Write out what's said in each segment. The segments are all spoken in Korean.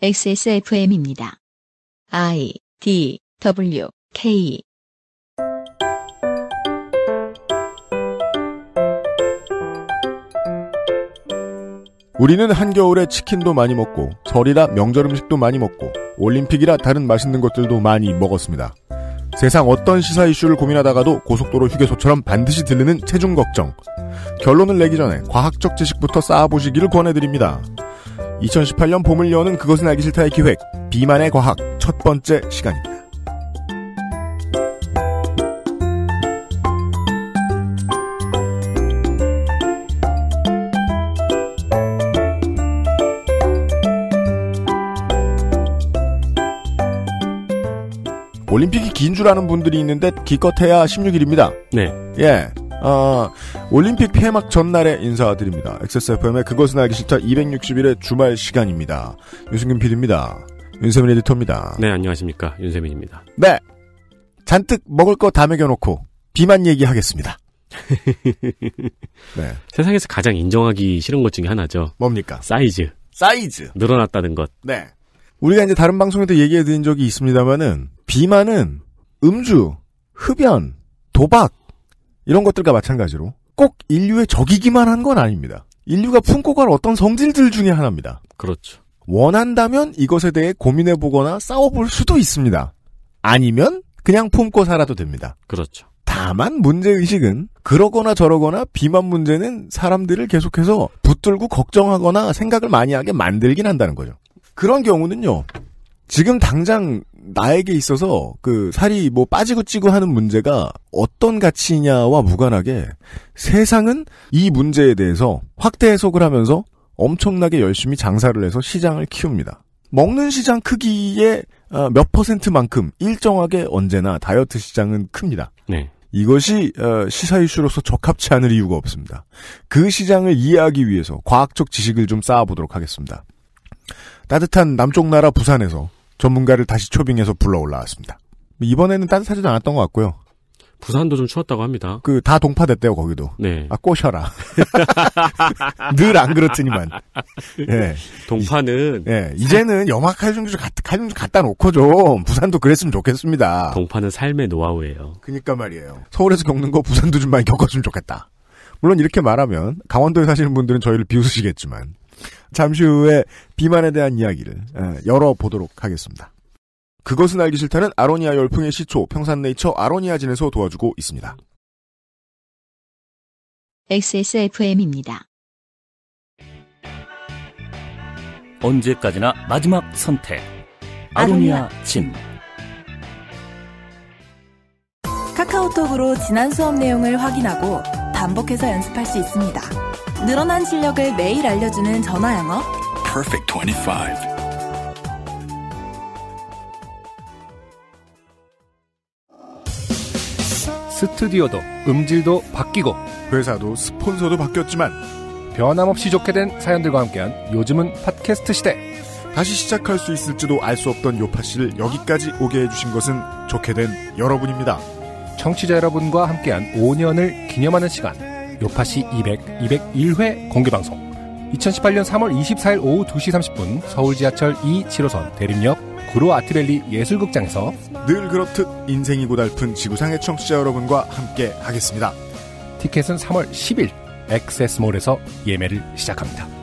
XSFM입니다. I D W K 우리는 한겨울에 치킨도 많이 먹고 설이라 명절 음식도 많이 먹고 올림픽이라 다른 맛있는 것들도 많이 먹었습니다. 세상 어떤 시사 이슈를 고민하다가도 고속도로 휴게소처럼 반드시 들르는 체중 걱정. 결론을 내기 전에 과학적 지식부터 쌓아보시기를 권해드립니다. 2018년 봄을 여는 그것은 알기 싫다의 기획 비만의 과학 첫 번째 시간입니다. 올림픽이 긴 줄 아는 분들이 있는데 기껏해야 16일입니다. 네. 예. 아, 올림픽 폐막 전날에 인사드립니다. XSFM의 그것은 알기 싫다 2 6 1의 주말 시간입니다. 유승균 PD입니다. 윤세민 에디터입니다. 네, 안녕하십니까. 윤세민입니다. 네. 잔뜩 먹을 거 다 먹여놓고 비만 얘기하겠습니다. 네. 세상에서 가장 인정하기 싫은 것 중에 하나죠. 뭡니까? 사이즈. 사이즈. 늘어났다는 것. 네. 우리가 이제 다른 방송에도 얘기해드린 적이 있습니다만은 비만은 음주, 흡연, 도박 이런 것들과 마찬가지로 꼭 인류의 적이기만 한 건 아닙니다. 인류가 품고 갈 어떤 성질들 중에 하나입니다. 그렇죠. 원한다면 이것에 대해 고민해보거나 싸워볼 수도 있습니다. 아니면 그냥 품고 살아도 됩니다. 그렇죠. 다만 문제의식은 그러거나 저러거나 비만 문제는 사람들을 계속해서 붙들고 걱정하거나 생각을 많이 하게 만들긴 한다는 거죠. 그런 경우는요. 지금 당장 나에게 있어서 그 살이 뭐 빠지고 찌고 하는 문제가 어떤 가치냐와 무관하게 세상은 이 문제에 대해서 확대 해석을 하면서 엄청나게 열심히 장사를 해서 시장을 키웁니다. 먹는 시장 크기에몇 아, 퍼센트만큼 일정하게 언제나 다이어트 시장은 큽니다. 네. 이것이 어, 시사 이슈로서 적합치 않을 이유가 없습니다. 그 시장을 이해하기 위해서 과학적 지식을 좀 쌓아보도록 하겠습니다. 따뜻한 남쪽 나라 부산에서 전문가를 다시 초빙해서 불러 올라왔습니다. 이번에는 따뜻하지도 않았던 것 같고요. 부산도 좀 추웠다고 합니다. 그 다 동파됐대요 거기도. 네. 아 꼬셔라. 늘 안 그렇더니만. 네. 동파는. 네. 이제는 염화 칼륨주 칼륨주 갖다 놓고 좀 부산도 그랬으면 좋겠습니다. 동파는 삶의 노하우예요. 그니까 말이에요. 서울에서 겪는 거 부산도 좀 많이 겪었으면 좋겠다. 물론 이렇게 말하면 강원도에 사시는 분들은 저희를 비웃으시겠지만 잠시 후에 비만에 대한 이야기를 예, 열어보도록 하겠습니다. 그것은 알기 싫다는 아로니아 열풍의 시초 평산네이처 아로니아진에서 도와주고 있습니다. XSFM입니다. 언제까지나 마지막 선택. 아로니아 진. 카카오톡으로 지난 수업 내용을 확인하고 반복해서 연습할 수 있습니다. 늘어난 실력을 매일 알려주는 전화 영어. Perfect 25. 스튜디오도 음질도 바뀌고 회사도 스폰서도 바뀌었지만 변함없이 좋게 된 사연들과 함께한 요즘은 팟캐스트 시대. 다시 시작할 수 있을지도 알 수 없던 요파 씨를 여기까지 오게 해주신 것은 좋게 된 여러분입니다. 청취자 여러분과 함께한 5년을 기념하는 시간 요파시 200, 201회 공개방송 2018년 3월 24일 오후 2시 30분 서울 지하철 2, 7호선 대림역 구로 아트밸리 예술극장에서 늘 그렇듯 인생이 고달픈 지구상의 청취자 여러분과 함께 하겠습니다. 티켓은 3월 10일 엑세스몰에서 예매를 시작합니다.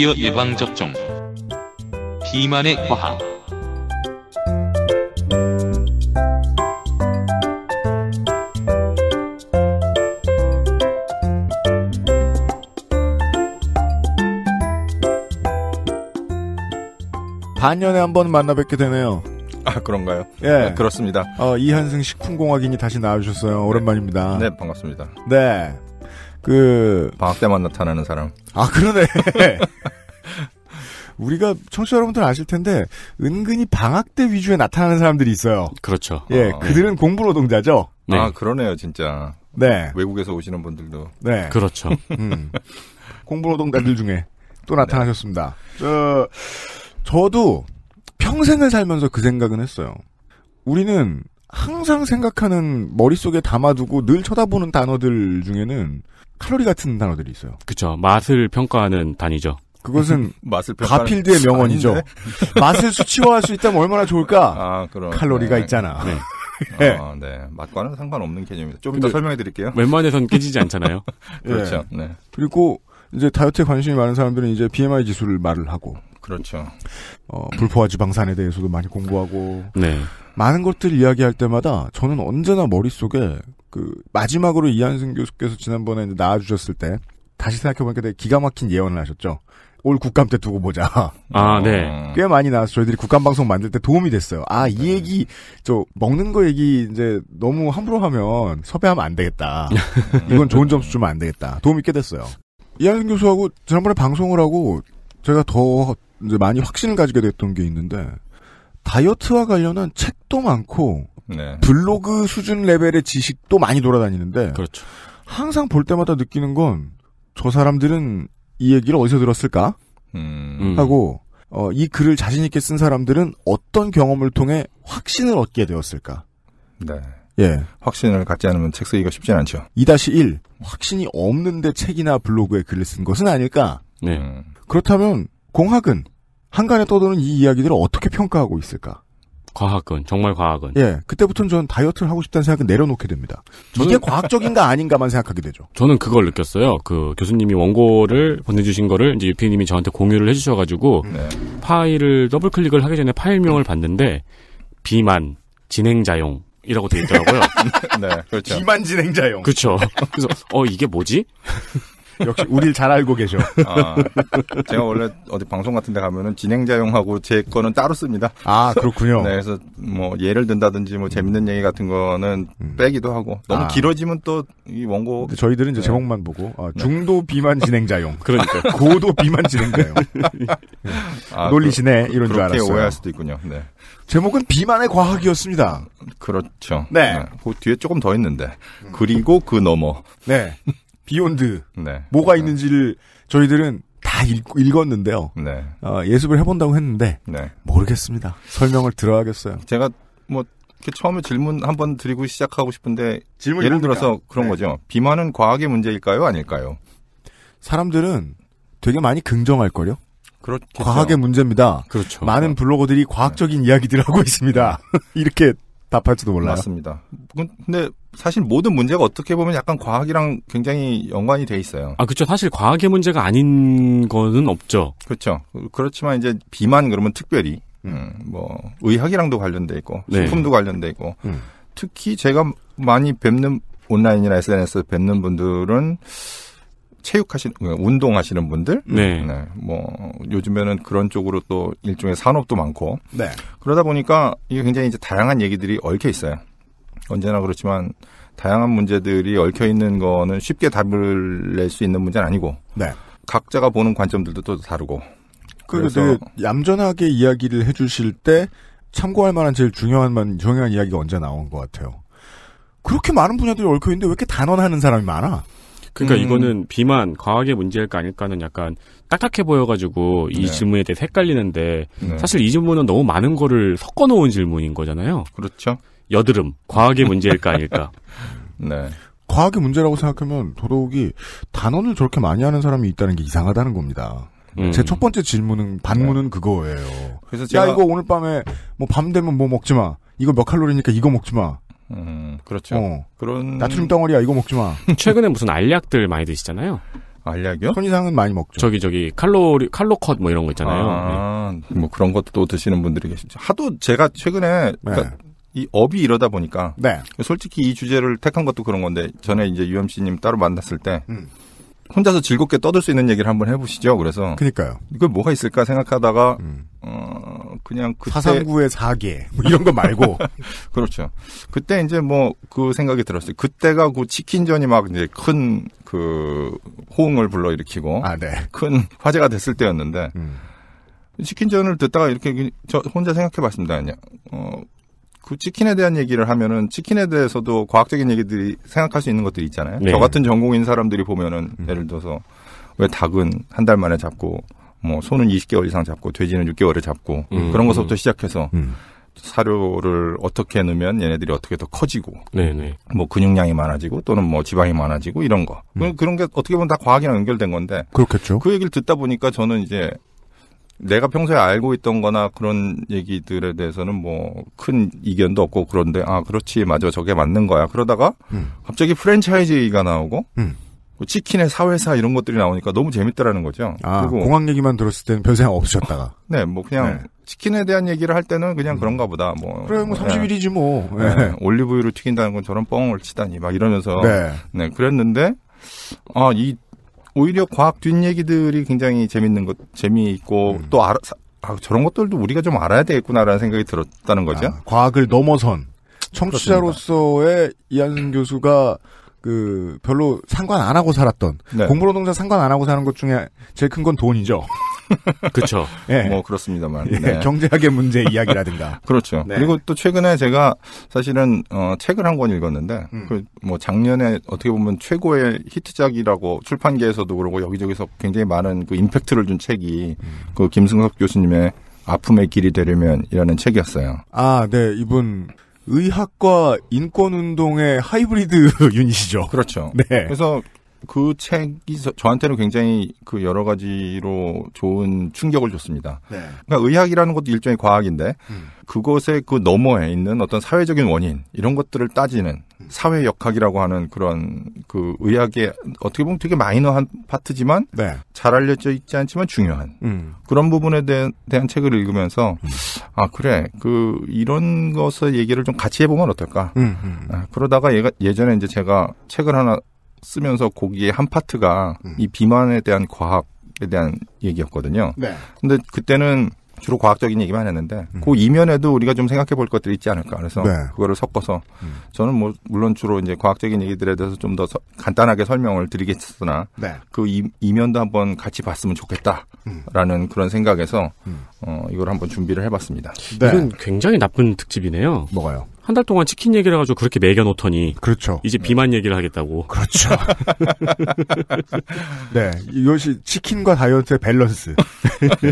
드디어 예방접종. 비만의 과학. 반년에 한번 만나 뵙게 되네요. 아, 그런가요? 예. 네, 그렇습니다. 어, 이한승 식품공학인이 다시 나와주셨어요. 오랜만입니다. 네, 반갑습니다. 네. 그 방학 때만 나타나는 사람. 아 그러네. 우리가 청취자 여러분들 아실 텐데 은근히 방학 때 위주에 나타나는 사람들이 있어요. 그렇죠. 예, 아, 그들은 네. 공부 노동자죠. 네. 아 그러네요, 진짜. 네. 외국에서 오시는 분들도. 네. 그렇죠. 음. 공부 노동자들 중에 또 나타나셨습니다. 네. 저 저도 평생을 살면서 그 생각은 했어요. 우리는 항상 생각하는 머릿속에 담아두고 늘 쳐다보는 단어들 중에는 칼로리 같은 단어들이 있어요. 그렇죠. 맛을 평가하는 단위죠. 그것은 맛을 가필드의 명언이죠. 아, 맛을 수치화할 수 있다면 얼마나 좋을까? 아, 그럼. 칼로리가 네. 있잖아. 네. 네. 어, 네. 맛과는 상관없는 개념입니다. 좀 이따 설명해 드릴게요. 웬만해선 깨지지 않잖아요. 그렇죠. 예. 네. 그리고 이제 다이어트에 관심이 많은 사람들은 이제 BMI 지수를 말을 하고 그렇죠. 어, 불포화 지방산에 대해서도 많이 공부하고 네. 많은 것들 이야기할 때마다 저는 언제나 머릿속에 그 마지막으로 이한승 교수께서 지난번에 나와주셨을 때 다시 생각해보니까 되게 기가 막힌 예언을 하셨죠. 올 국감 때 두고 보자. 아, 아, 네. 꽤 많이 나와서 저희들이 국감 방송 만들 때 도움이 됐어요. 아, 이 네. 얘기, 저, 먹는 거 얘기 이제 너무 함부로 하면 섭외하면 안 되겠다. 이건 좋은 점수 주면 안 되겠다. 도움이 꽤 됐어요. 이한승 교수하고 지난번에 방송을 하고 제가 더 이제 많이 확신을 가지게 됐던 게 있는데 다이어트와 관련한 책도 많고 네. 블로그 수준 레벨의 지식도 많이 돌아다니는데 그렇죠. 항상 볼 때마다 느끼는 건 저 사람들은 이 얘기를 어디서 들었을까 음. 하고 어, 이 글을 자신 있게 쓴 사람들은 어떤 경험을 통해 확신을 얻게 되었을까? 네. 예. 확신을 갖지 않으면 책 쓰기가 쉽진 않죠. 2-1. 확신이 없는데 책이나 블로그에 글을 쓴 것은 아닐까? 네. 그렇다면 공학은 한간에 떠도는 이 이야기들을 어떻게 평가하고 있을까? 과학은 정말 과학은. 예, 그때부터는 저는 다이어트를 하고 싶다는 생각은 내려놓게 됩니다. 저는, 이게 과학적인가 아닌가만 생각하게 되죠. 저는 그걸 느꼈어요. 그 교수님이 원고를 보내주신 거를 이제 유피님이 저한테 공유를 해주셔가지고 음, 네. 파일을 더블 클릭을 하기 전에 파일명을 봤는데 비만 진행자용. 이라고 돼 있더라고요. 네, 그렇죠. 비만 진행자용. 그렇죠. 그래서 어 이게 뭐지? 역시 우릴 잘 알고 계셔. 아, 제가 원래 어디 방송 같은 데 가면은 진행자용하고 제 거는 따로 씁니다. 아, 그렇군요. 네, 그래서 뭐 예를 든다든지 뭐 재밌는 얘기 같은 거는 음. 빼기도 하고 너무 아. 길어지면 또 이 원고 저희들은 이제 네. 제목만 보고 아, 네. 중도 비만 진행자용. 그러니까 고도 비만 진행자용. 아, 네. 놀리시네 그, 이런 줄 알았어요. 오해할 수도 있군요. 네. 제목은 비만의 과학이었습니다. 그렇죠. 네. 네. 그 뒤에 조금 더 있는데. 그리고 그 너머. 네. 비욘드 네. 뭐가 있는지를 저희들은 다 읽, 읽었는데요. 네. 어, 예습을 해본다고 했는데 네. 모르겠습니다. 설명을 들어야겠어요. 제가 뭐 처음에 질문 한번 드리고 시작하고 싶은데 예를 들어서 그런 네. 거죠. 비만은 과학의 문제일까요, 아닐까요? 사람들은 되게 많이 긍정할 거요. 그렇겠죠. 과학의 문제입니다. 그렇죠. 많은 네. 블로거들이 과학적인 이야기들 하고 있습니다. 이렇게 답할지도 몰라요. 맞습니다. 근데 사실 모든 문제가 어떻게 보면 약간 과학이랑 굉장히 연관이 돼 있어요. 아, 그렇죠. 사실 과학의 문제가 아닌 거는 없죠. 그렇죠. 그렇지만 이제 비만 그러면 특별히 음, 음 뭐 의학이랑도 관련돼 있고 네. 식품도 네. 관련돼 있고 음. 특히 제가 많이 뵙는 온라인이나 SNS에서 뵙는 분들은 체육하시는 그 운동하시는 분들 네. 네. 뭐 요즘에는 그런 쪽으로 또 일종의 산업도 많고 네. 그러다 보니까 이게 굉장히 이제 다양한 얘기들이 얽혀 있어요. 언제나 그렇지만 다양한 문제들이 얽혀 있는 거는 쉽게 답을 낼 수 있는 문제는 아니고 네. 각자가 보는 관점들도 또 다르고 그 그래서 얌전하게 이야기를 해주실 때 참고할 만한 제일 중요한 만 중요한 이야기가 언제 나온 것 같아요. 그렇게 많은 분야들이 얽혀 있는데 왜 이렇게 단언하는 사람이 많아? 그러니까 음. 이거는 비만, 과학의 문제일까 아닐까는 약간 딱딱해 보여가지고 이 네. 질문에 대해 헷갈리는데 네. 사실 이 질문은 너무 많은 거를 섞어놓은 질문인 거잖아요. 그렇죠. 여드름, 과학의 문제일까 아닐까. 네. 과학의 문제라고 생각하면 더더욱이단어을 저렇게 많이 하는 사람이 있다는 게 이상하다는 겁니다. 음. 제첫 번째 질문은 반문은 네. 그거예요. 그래서 제가 야 이거 오늘 밤에 뭐 밤 되면 뭐 먹지 마. 이거 몇 칼로리니까 이거 먹지 마. 음, 그렇죠. 어. 그런 나트륨 덩어리야 이거 먹지 마. 최근에 무슨 알약들 많이 드시잖아요. 알약이요? 손이상은 많이 먹죠. 저기 저기 칼로리 칼로컷 뭐 이런 거 있잖아요. 아, 네. 뭐 그런 것도 드시는 분들이 계시죠. 하도 제가 최근에 네. 그러니까 이 업이 이러다 보니까 네. 솔직히 이 주제를 택한 것도 그런 건데 전에 이제 유엠 씨님 따로 만났을 때 음. 혼자서 즐겁게 떠들 수 있는 얘기를 한번 해보시죠. 그래서 그니까요. 이거 뭐가 있을까 생각하다가 음. 어 그냥 그때 439의 4개 뭐 이런 거 말고 그렇죠. 그때 이제 뭐 그 생각이 들었어요. 그때가 그 치킨전이 막 이제 큰 그 호응을 불러일으키고 아, 네. 큰 화제가 됐을 때였는데 음. 치킨전을 듣다가 이렇게 저 혼자 생각해봤습니다. 그냥 어그 치킨에 대한 얘기를 하면은 치킨에 대해서도 과학적인 얘기들이 생각할 수 있는 것들이 있잖아요. 네. 저 같은 전공인 사람들이 보면은 음. 예를 들어서 왜 닭은 한 달 만에 잡고 뭐 소는 20개월 이상 잡고 돼지는 6개월을 잡고 음. 그런 것부터 음. 시작해서 음. 사료를 어떻게 넣으면 얘네들이 어떻게 더 커지고 네네. 네. 뭐 근육량이 많아지고 또는 뭐 지방이 많아지고 이런 거 음. 그런 게 어떻게 보면 다 과학이랑 연결된 건데 그렇겠죠 그 얘기를 듣다 보니까 저는 이제 내가 평소에 알고 있던 거나 그런 얘기들에 대해서는 뭐 큰 이견도 없고 그런데 아 그렇지 맞아 저게 맞는 거야 그러다가 음. 갑자기 프랜차이즈가 나오고 음. 뭐 치킨의 사회사 이런 것들이 나오니까 너무 재밌더라는 거죠. 아, 그리고 공항 얘기만 들었을 때는 별 생각 없으셨다가. 네, 뭐 그냥 네. 치킨에 대한 얘기를 할 때는 그냥 음. 그런가 보다. 뭐 그래, 뭐 30일이지 뭐. 네. 네. 올리브유를 튀긴다는 건 저런 뻥을 치다니 막 이러면서 네, 네 그랬는데 아이 오히려 과학 뒷얘기들이 굉장히 재밌는 것, 재미있고 음. 또 알아, 아, 저런 것들도 우리가 좀 알아야 되겠구나라는 생각이 들었다는 거죠. 아, 과학을 넘어선 청취자로서의 이한승 교수가 그 별로 상관 안 하고 살았던 네. 공부노동자 상관 안 하고 사는 것 중에 제일 큰 건 돈이죠. 그렇죠. 네. 뭐 그렇습니다만 네. 네. 경제학의 문제 이야기라든가. 그렇죠. 네. 그리고 또 최근에 제가 사실은 어, 책을 한 권 읽었는데 음. 그뭐 작년에 어떻게 보면 최고의 히트작이라고 출판계에서도 그러고 여기저기서 굉장히 많은 그 임팩트를 준 책이 음. 그 김승석 교수님의 아픔의 길이 되려면이라는 책이었어요. 아, 네. 이분 의학과 인권운동의 하이브리드 유닛이죠. 그렇죠. 네. 그래서 그 책이 저한테는 굉장히 그 여러 가지로 좋은 충격을 줬습니다. 네. 그러니까 의학이라는 것도 일종의 과학인데 음. 그것의 그 너머에 있는 어떤 사회적인 원인 이런 것들을 따지는 음. 사회 역학이라고 하는 그런 그 의학의 어떻게 보면 되게 마이너한 파트지만 네. 잘 알려져 있지 않지만 중요한 음. 그런 부분에 대한, 대한 책을 읽으면서 음. 아 그래 그 이런 것을 얘기를 좀 같이 해보면 어떨까 음, 음. 아, 그러다가 얘가 예전에 이제 제가 책을 하나 쓰면서 거기에 한 파트가 음. 이 비만에 대한 과학에 대한 얘기였거든요. 네. 근데 그때는 주로 과학적인 얘기만 했는데 음. 그 이면에도 우리가 좀 생각해 볼 것들이 있지 않을까 그래서 네. 그거를 섞어서 음. 저는 뭐 물론 주로 이제 과학적인 얘기들에 대해서 좀 더 간단하게 설명을 드리겠으나 네. 그 이, 이면도 한번 같이 봤으면 좋겠다라는 음. 그런 생각에서 음. 어, 이걸 한번 준비를 해봤습니다. 네. 이건 굉장히 나쁜 특집이네요. 뭐가요? 한달 동안 치킨 얘기를 해가지고 그렇게 매겨놓더니. 그렇죠. 이제 네. 비만 얘기를 하겠다고. 그렇죠. 네. 이것이 치킨과 다이어트의 밸런스.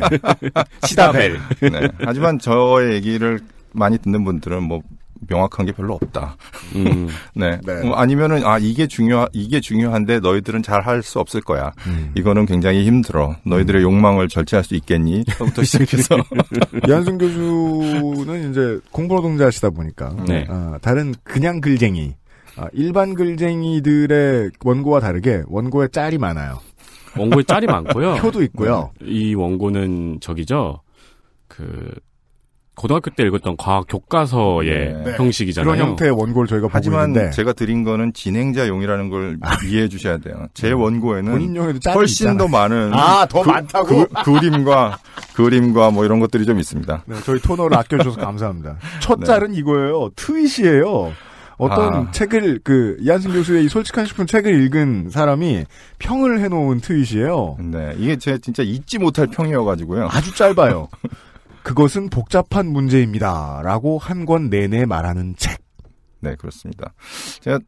시다벨. 네. 하지만 저의 얘기를 많이 듣는 분들은 뭐 명확한 게 별로 없다. 음. 네. 네. 뭐 아니면은 아 이게 중요 이게 중요한데 너희들은 잘 할 수 없을 거야. 음. 이거는 굉장히 힘들어. 너희들의 음. 욕망을 절제할 수 있겠니? 부터 시작해서 이한승 교수는 이제 공부노동자 하시다 보니까 네. 아, 다른 그냥 글쟁이 아, 일반 글쟁이들의 원고와 다르게 원고에 짤이 많아요. 원고에 짤이 많고요. 표도 있고요. 음. 이 원고는 저기죠. 그 고등학교 때 읽었던 과학 교과서의 네. 네. 형식이잖아요. 그런 형태의 원고를 저희가 하지만 보고 있는데. 제가 드린 거는 진행자용이라는 걸 아. 이해해 주셔야 돼요. 제 음. 원고에는 훨씬 있잖아. 더 많은 아더 그, 많다고 그, 림과 그림과 뭐 이런 것들이 좀 있습니다. 네, 저희 토너를 아껴주셔서 감사합니다. 첫 짤은 네. 이거예요. 트윗이에요. 어떤 아. 책을 그 이한승 교수의 이 솔직한 싶은 책을 읽은 사람이 평을 해놓은 트윗이에요. 네, 이게 제 진짜 잊지 못할 평이어가지고요. 아주 짧아요. 그것은 복잡한 문제입니다. 라고 한 권 내내 말하는 책. 네, 그렇습니다. 제가,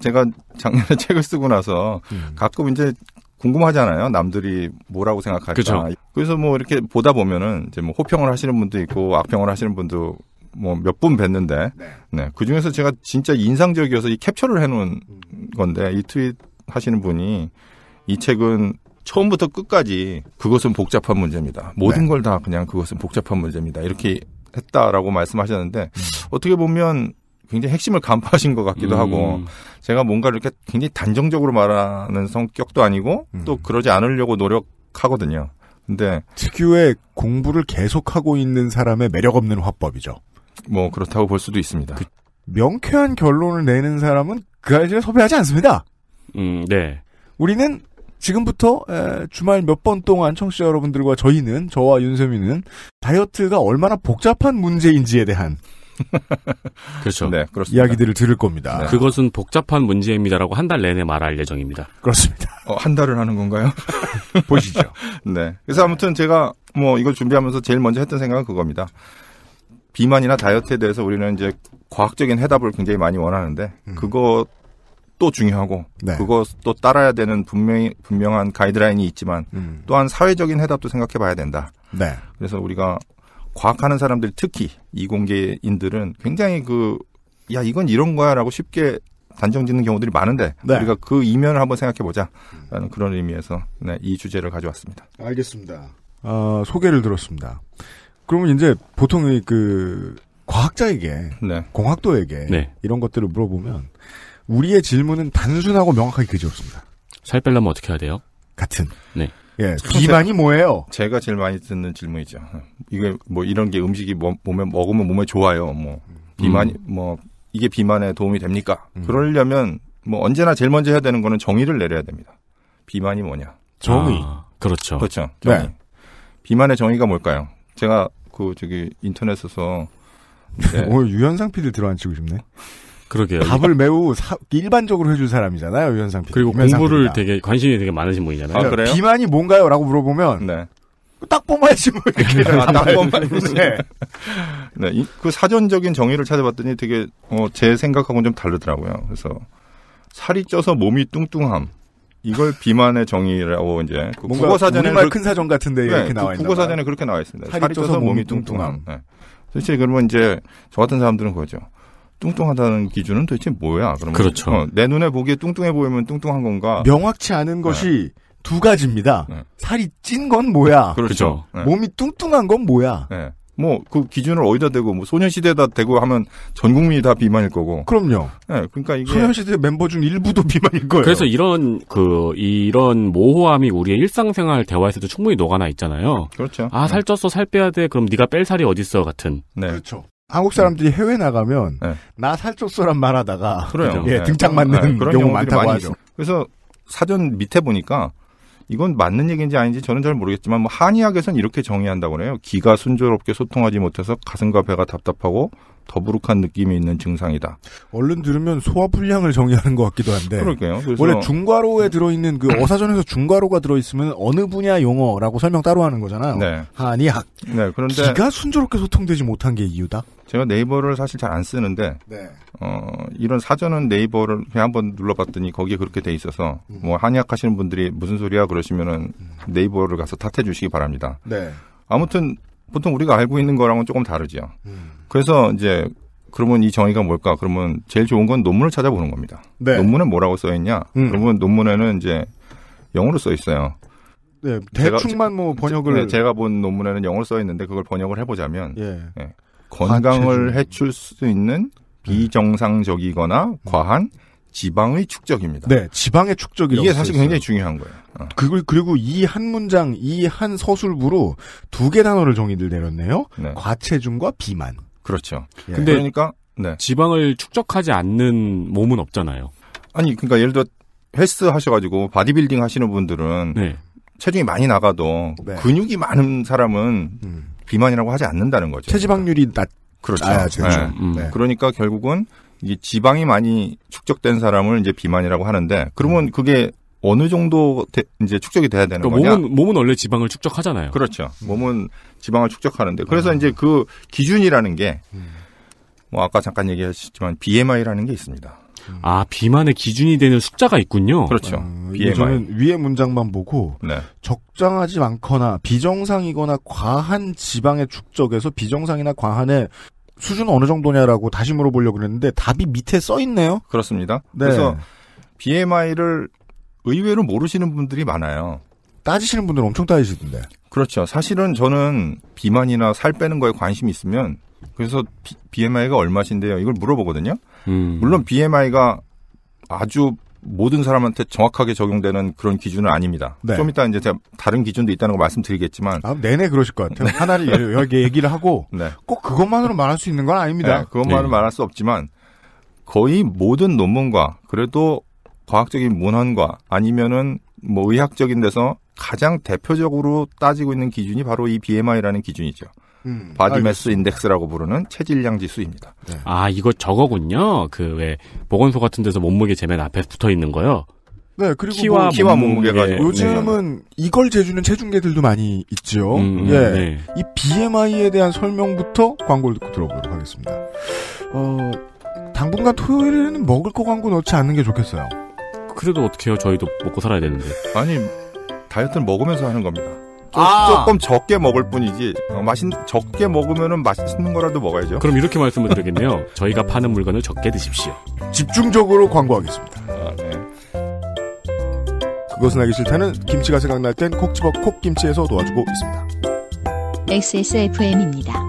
제가 작년에 책을 쓰고 나서 음. 가끔 이제 궁금하잖아요. 남들이 뭐라고 생각할까. 그쵸. 그래서 뭐 이렇게 보다 보면은 이제 뭐 호평을 하시는 분도 있고 악평을 하시는 분도 뭐 몇 분 뵀는데 네. 네. 그 중에서 제가 진짜 인상적이어서 이 캡처를 해놓은 음. 건데 이 트윗 하시는 분이 이 책은 처음부터 끝까지 그것은 복잡한 문제입니다. 모든 네. 걸다 그냥 그것은 복잡한 문제입니다. 이렇게 했다라고 말씀하셨는데 음. 어떻게 보면 굉장히 핵심을 간파하신 것 같기도 음. 하고 제가 뭔가 이렇게 굉장히 단정적으로 말하는 성격도 아니고 음. 또 그러지 않으려고 노력하거든요. 근데 특유의 공부를 계속하고 있는 사람의 매력 없는 화법이죠. 뭐 그렇다고 볼 수도 있습니다. 그, 명쾌한 결론을 내는 사람은 그 아이를 섭외하지 않습니다. 음, 네. 우리는 지금부터 주말 몇 번 동안 청취자 여러분들과 저희는 저와 윤세민은 다이어트가 얼마나 복잡한 문제인지에 대한 그렇죠. 네, 그렇습니다. 이야기들을 들을 겁니다. 네. 그것은 복잡한 문제입니다라고 한 달 내내 말할 예정입니다. 그렇습니다. 어, 한 달을 하는 건가요? 보시죠. 네. 그래서 아무튼 제가 뭐 이걸 준비하면서 제일 먼저 했던 생각은 그겁니다. 비만이나 다이어트에 대해서 우리는 이제 과학적인 해답을 굉장히 많이 원하는데 음. 그것 또 중요하고 네. 그것도 따라야 되는 분명히 분명한 가이드라인이 있지만 음. 또한 사회적인 해답도 생각해봐야 된다. 네. 그래서 우리가 과학하는 사람들 특히 이공계인들은 굉장히 그 야 이건 이런 거야라고 쉽게 단정짓는 경우들이 많은데 네. 우리가 그 이면을 한번 생각해보자라는 그런 의미에서 네, 이 주제를 가져왔습니다. 알겠습니다. 어, 소개를 들었습니다. 그러면 이제 보통 의그 과학자에게 네. 공학도에게 네. 이런 것들을 물어보면. 우리의 질문은 단순하고 명확하게 그지없습니다. 살 빼려면 어떻게 해야 돼요? 같은. 네. 예, 비만이 뭐예요? 제가 제일 많이 듣는 질문이죠. 이게 뭐 이런 게 음식이 뭐, 몸에 먹으면 몸에 좋아요. 뭐 비만이 음. 뭐 이게 비만에 도움이 됩니까? 음. 그러려면 뭐 언제나 제일 먼저 해야 되는 거는 정의를 내려야 됩니다. 비만이 뭐냐? 정의. 아, 그렇죠. 그렇죠. 정의. 네. 비만의 정의가 뭘까요? 제가 그 저기 인터넷에서 네. 오늘 유현상 PD 들어앉히고 싶네. 그러게요. 밥을 매우 사, 일반적으로 해줄 사람이잖아요, 유현상 PD. 그리고 공부를 되게 관심이 되게 많으신 분이잖아요. 아, 그러니까 그래요? 비만이 뭔가요?라고 물어보면 네. 딱 뽑아야지 뭐 이렇게 아, 딱 뽑아야지. 네. 네. 네, 이, 그 사전적인 정의를 찾아봤더니 되게 어, 제 생각하고는 좀 다르더라고요. 그래서 살이 쪄서 몸이 뚱뚱함. 이걸 비만의 정의라고 이제 그 국어 사전에 말큰 사전 같은데 네, 이렇게 그 나와 있는 국어 사전에 그렇게 나와 있습니다. 살이, 살이 쪄서 몸이 뚱뚱함. 뚱뚱함. 네. 실 그러면 이제 저 같은 사람들은 그거죠. 뚱뚱하다는 기준은 도대체 뭐야? 그러면 그렇죠. 어, 내 눈에 보기에 뚱뚱해 보이면 뚱뚱한 건가? 명확치 않은 것이 네. 두 가지입니다. 네. 살이 찐 건 뭐야? 그렇죠. 그 몸이 뚱뚱한 건 뭐야? 네. 뭐그 기준을 어디다 대고 뭐 소녀시대다 대고 하면 전 국민이 다 비만일 거고. 그럼요. 네, 그러니까 이게 소녀시대 멤버 중 일부도 비만일 거예요. 그래서 이런 그 이런 모호함이 우리의 일상생활 대화에서도 충분히 녹아나 있잖아요. 그렇죠. 아 네. 살쪘어 살 빼야 돼. 그럼 네가 뺄 살이 어딨어 같은. 네. 그렇죠. 한국 사람들이 네. 해외 나가면 네. 나 살쪘어란 말하다가 그래요. 예, 등짝 맞는 네. 네 경우 많다고 하죠. 있... 그래서 사전 밑에 보니까 이건 맞는 얘기인지 아닌지 저는 잘 모르겠지만 뭐 한의학에서는 이렇게 정의한다고 그래요. 기가 순조롭게 소통하지 못해서 가슴과 배가 답답하고 더부룩한 느낌이 있는 증상이다. 얼른 들으면 소화 불량을 정의하는 것 같기도 한데. 그럴게요 원래 중괄호에 들어있는 그 음. 어사전에서 중괄호가 들어있으면 어느 분야 용어라고 설명 따로 하는 거잖아요. 네. 한의학. 네. 그런데 기가 순조롭게 소통되지 못한 게 이유다. 제가 네이버를 사실 잘 안 쓰는데 네. 어, 이런 사전은 네이버를 그냥 한번 눌러봤더니 거기에 그렇게 돼 있어서 음. 뭐 한의학 하시는 분들이 무슨 소리야 그러시면은 음. 네이버를 가서 탓해 주시기 바랍니다. 네. 아무튼 보통 우리가 알고 있는 거랑은 조금 다르죠. 음. 그래서 이제 그러면 이 정의가 뭘까? 그러면 제일 좋은 건 논문을 찾아보는 겁니다. 네. 논문에 뭐라고 써 있냐? 음. 그러면 논문에는 이제 영어로 써 있어요. 네, 대충만 제가, 뭐 번역을 네, 제가 본 논문에는 영어로 써 있는데 그걸 번역을 해보자면 예. 네. 건강을 해칠 수 있는 음. 비정상적이거나 과한 음. 지방의 축적입니다. 네, 지방의 축적이라고. 이게 사실 있어요. 굉장히 중요한 거예요. 어. 그리고, 그리고 이 한 문장, 이 한 서술부로 두 개 단어를 정의를 내렸네요. 네. 과체중과 비만. 그렇죠. 예. 근데 그러니까 네. 지방을 축적하지 않는 몸은 없잖아요. 아니, 그러니까 예를 들어 헬스 하셔가지고 바디빌딩 하시는 분들은 네. 체중이 많이 나가도 네. 근육이 많은 사람은 음. 비만이라고 하지 않는다는 거죠. 체지방률이 낮 그렇죠. 아, 그렇죠. 음. 네. 음. 그러니까 결국은 이게 지방이 많이 축적된 사람을 이제 비만이라고 하는데 그러면 음. 그게 어느 정도 대, 이제 축적이 돼야 되는 그러니까 거냐? 몸은 몸은 원래 지방을 축적하잖아요. 그렇죠. 음. 몸은 지방을 축적하는데 그래서 음. 이제 그 기준이라는 게뭐 음. 아까 잠깐 얘기하셨지만 BMI라는 게 있습니다. 아 비만의 기준이 되는 숫자가 있군요. 그렇죠. 아, 저는 위의 문장만 보고 네. 적정하지 않거나 비정상이거나 과한 지방의 축적에서 비정상이나 과한의 수준 어느 정도냐라고 다시 물어보려고 그랬는데 답이 밑에 써 있네요. 그렇습니다. 네. 그래서 BMI를 의외로 모르시는 분들이 많아요. 따지시는 분들은 엄청 따지시던데. 그렇죠. 사실은 저는 비만이나 살 빼는 거에 관심이 있으면 그래서 비, BMI가 얼마신데요? 이걸 물어보거든요. 음. 물론 BMI가 아주 모든 사람한테 정확하게 적용되는 그런 기준은 아닙니다. 네. 좀 이따 이제 제가 다른 기준도 있다는 거 말씀드리겠지만 아, 내내 그러실 것 같아요. 네. 하나를 예, 여기 얘기를 하고 네. 꼭 그것만으로 말할 수 있는 건 아닙니다. 네, 그것만으로 예. 말할 수 없지만 거의 모든 논문과 그래도 과학적인 문헌과 아니면은 뭐 의학적인 데서 가장 대표적으로 따지고 있는 기준이 바로 이 BMI라는 기준이죠. 음, 바디매스 인덱스라고 부르는 체질량 지수입니다. 네. 아 이거 저거군요. 그 왜 보건소 같은 데서 몸무게 재면 앞에 붙어 있는 거요. 네, 그리고 키와, 뭐, 키와 몸무게가 아니고. 네. 요즘은 네. 이걸 재주는 체중계들도 많이 있죠. 음, 음 예, 네. 이 BMI에 대한 설명부터 광고를 듣고 들어보도록 하겠습니다. 어, 당분간 토요일에는 먹을 거 광고 넣지 않는 게 좋겠어요. 그래도 어떻게 해요? 저희도 먹고 살아야 되는데. 아니, 다이어트는 먹으면서 하는 겁니다. 아. 조금 적게 먹을 뿐이지 어, 맛있 적게 먹으면 맛있는 거라도 먹어야죠. 그럼 이렇게 말씀을 드리겠네요. 저희가 파는 물건을 적게 드십시오. 집중적으로 광고하겠습니다. 아, 네. 그것은 알기 싫다는 김치가 생각날 땐 콕 집어 콕 김치에서 도와주고 있습니다. XSFM입니다.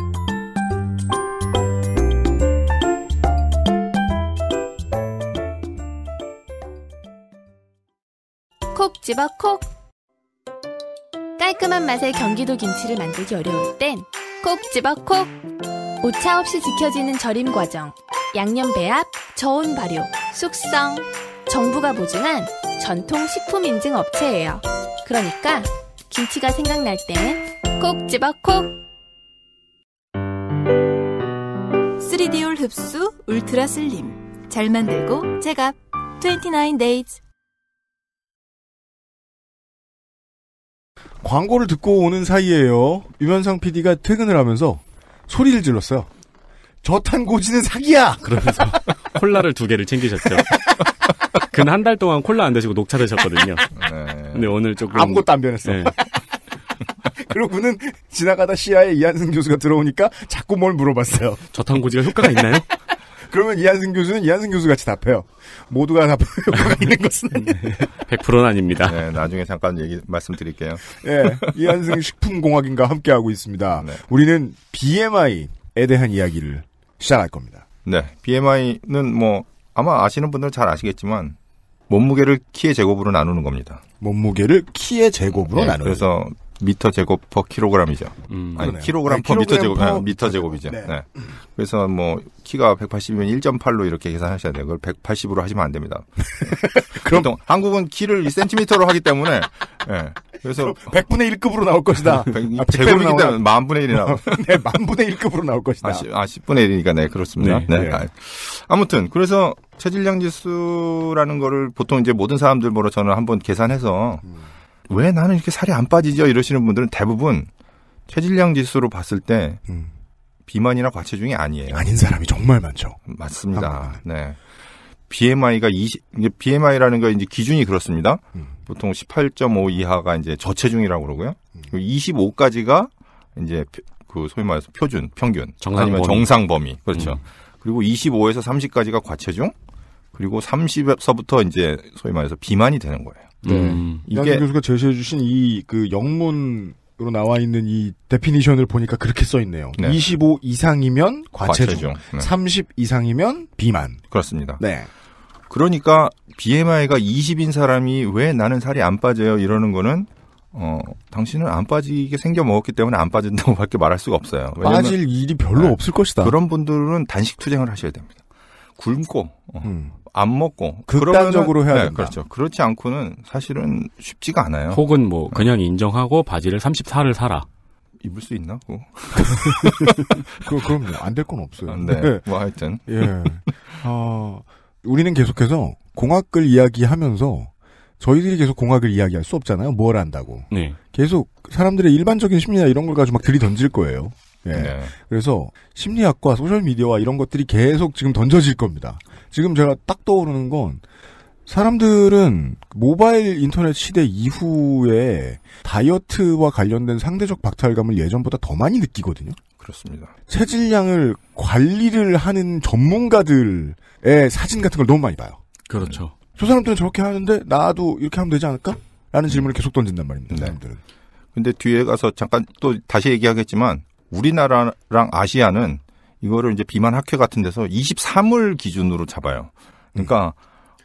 콕 집어 콕 깔끔한 맛의 경기도 김치를 만들기 어려울 땐 콕 집어 콕! 오차 없이 지켜지는 절임 과정, 양념 배합, 저온 발효, 숙성. 정부가 보증한 전통 식품 인증 업체예요. 그러니까 김치가 생각날 때는 콕 집어 콕! 3 d 올 흡수 울트라 슬림. 잘 만들고 제값 29 days. 광고를 듣고 오는 사이에요. 유면상 PD가 퇴근을 하면서 소리를 질렀어요. 저탄 고지는 사기야! 그러면서 콜라를 두 개를 챙기셨죠. 근 한 달 동안 콜라 안 드시고 녹차 드셨거든요. 네. 근데 오늘 조금. 아무것도 안 변했어. 네. 그러고는 지나가다 시야에 이한승 교수가 들어오니까 자꾸 뭘 물어봤어요. 저탄 고지가 효과가 있나요? 그러면 이한승 교수는 이한승 교수 같이 답해요. 모두가 답할 효과가 있는 것은 100%는 아닙니다. 네, 나중에 잠깐 얘기 말씀드릴게요. 예, 네, 이한승 식품공학인과 함께하고 있습니다. 네. 우리는 BMI에 대한 이야기를 시작할 겁니다. 네, BMI는 뭐 아마 아시는 분들 잘 아시겠지만 몸무게를 키의 제곱으로 나누는 겁니다. 몸무게를 키의 제곱으로 네, 나누는. 그래서 미터 제곱 퍼 킬로그램이죠. 음, 아니 요 킬로그램 퍼 아, 미터 제곱, 퍼 네, 미터 제곱이죠. 네. 네. 그래서 뭐 키가 180이면 1.8로 이렇게 계산하셔야 돼요. 그걸 180으로 하시면 안 됩니다. 그럼 보통 한국은 키를 2cm로 하기 때문에 예. 그래서 100분의 1급으로 나올 것이다. 100, 아, 제곱이기 때문에 만 분의 1이 나 네, 만 분의 1급으로 나올 것이다. 아, 10, 아 10분의 1이니까 네 그렇습니다. 네. 네, 네. 아, 아무튼 그래서 체질량 지수라는 거를 보통 이제 모든 사람들 보러 저는 한번 계산해서. 음. 왜 나는 이렇게 살이 안 빠지죠? 이러시는 분들은 대부분 체질량 지수로 봤을 때 음. 비만이나 과체중이 아니에요. 아닌 사람이 정말 많죠. 맞습니다. 네. BMI가 20, BMI라는 거 이제 기준이 그렇습니다. 음. 보통 18.5 이하가 이제 저체중이라고 그러고요. 음. 25까지가 이제 그 소위 말해서 표준, 평균, 정상 아니면 범위. 정상 범위. 그렇죠. 음. 그리고 25에서 30까지가 과체중, 그리고 30에서부터 이제 소위 말해서 비만이 되는 거예요. 네. 음. 이게 교수가 제시해 주신 이 그 영문으로 나와 있는 이 데피니션을 보니까 그렇게 써 있네요. 네. 25 이상이면 과체중, 과체중. 네. 30 이상이면 비만. 그렇습니다. 네. 그러니까 BMI가 20인 사람이 왜 나는 살이 안 빠져요 이러는 거는 어, 당신은 안 빠지게 생겨 먹었기 때문에 안 빠진다고 밖에 말할 수가 없어요. 빠질 일이 별로 네. 없을 것이다. 그런 분들은 단식 투쟁을 하셔야 됩니다. 굶고, 어, 음. 안 먹고 극단적으로 그 해야 네, 된다. 그렇죠. 그렇지 않고는 사실은 쉽지가 않아요. 혹은 뭐 네. 그냥 인정하고 바지를 34를 사라. 입을 수 있나? 그거? 그, 럼요안 될 건 없어요. 네. 네. 뭐 하여튼. 예. 어, 우리는 계속해서 공학을 이야기하면서 저희들이 계속 공학을 이야기할 수 없잖아요. 뭘 안다고. 네. 계속 사람들의 일반적인 심리나 이런 걸 가지고 막 들이던질 거예요. 예. 네. 그래서 심리학과 소셜 미디어와 이런 것들이 계속 지금 던져질 겁니다. 지금 제가 딱 떠오르는 건 사람들은 모바일 인터넷 시대 이후에 다이어트와 관련된 상대적 박탈감을 예전보다 더 많이 느끼거든요. 그렇습니다. 체질량을 관리를 하는 전문가들의 사진 같은 걸 너무 많이 봐요. 그렇죠. 음. 저 사람들은 저렇게 하는데 나도 이렇게 하면 되지 않을까? 라는 질문을 음. 계속 던진단 말입니다. 네. 사람들은. 근데 뒤에 가서 잠깐 또 다시 얘기하겠지만 우리나라랑 아시아는 이거를 이제 비만 학회 같은 데서 23을 기준으로 잡아요. 그러니까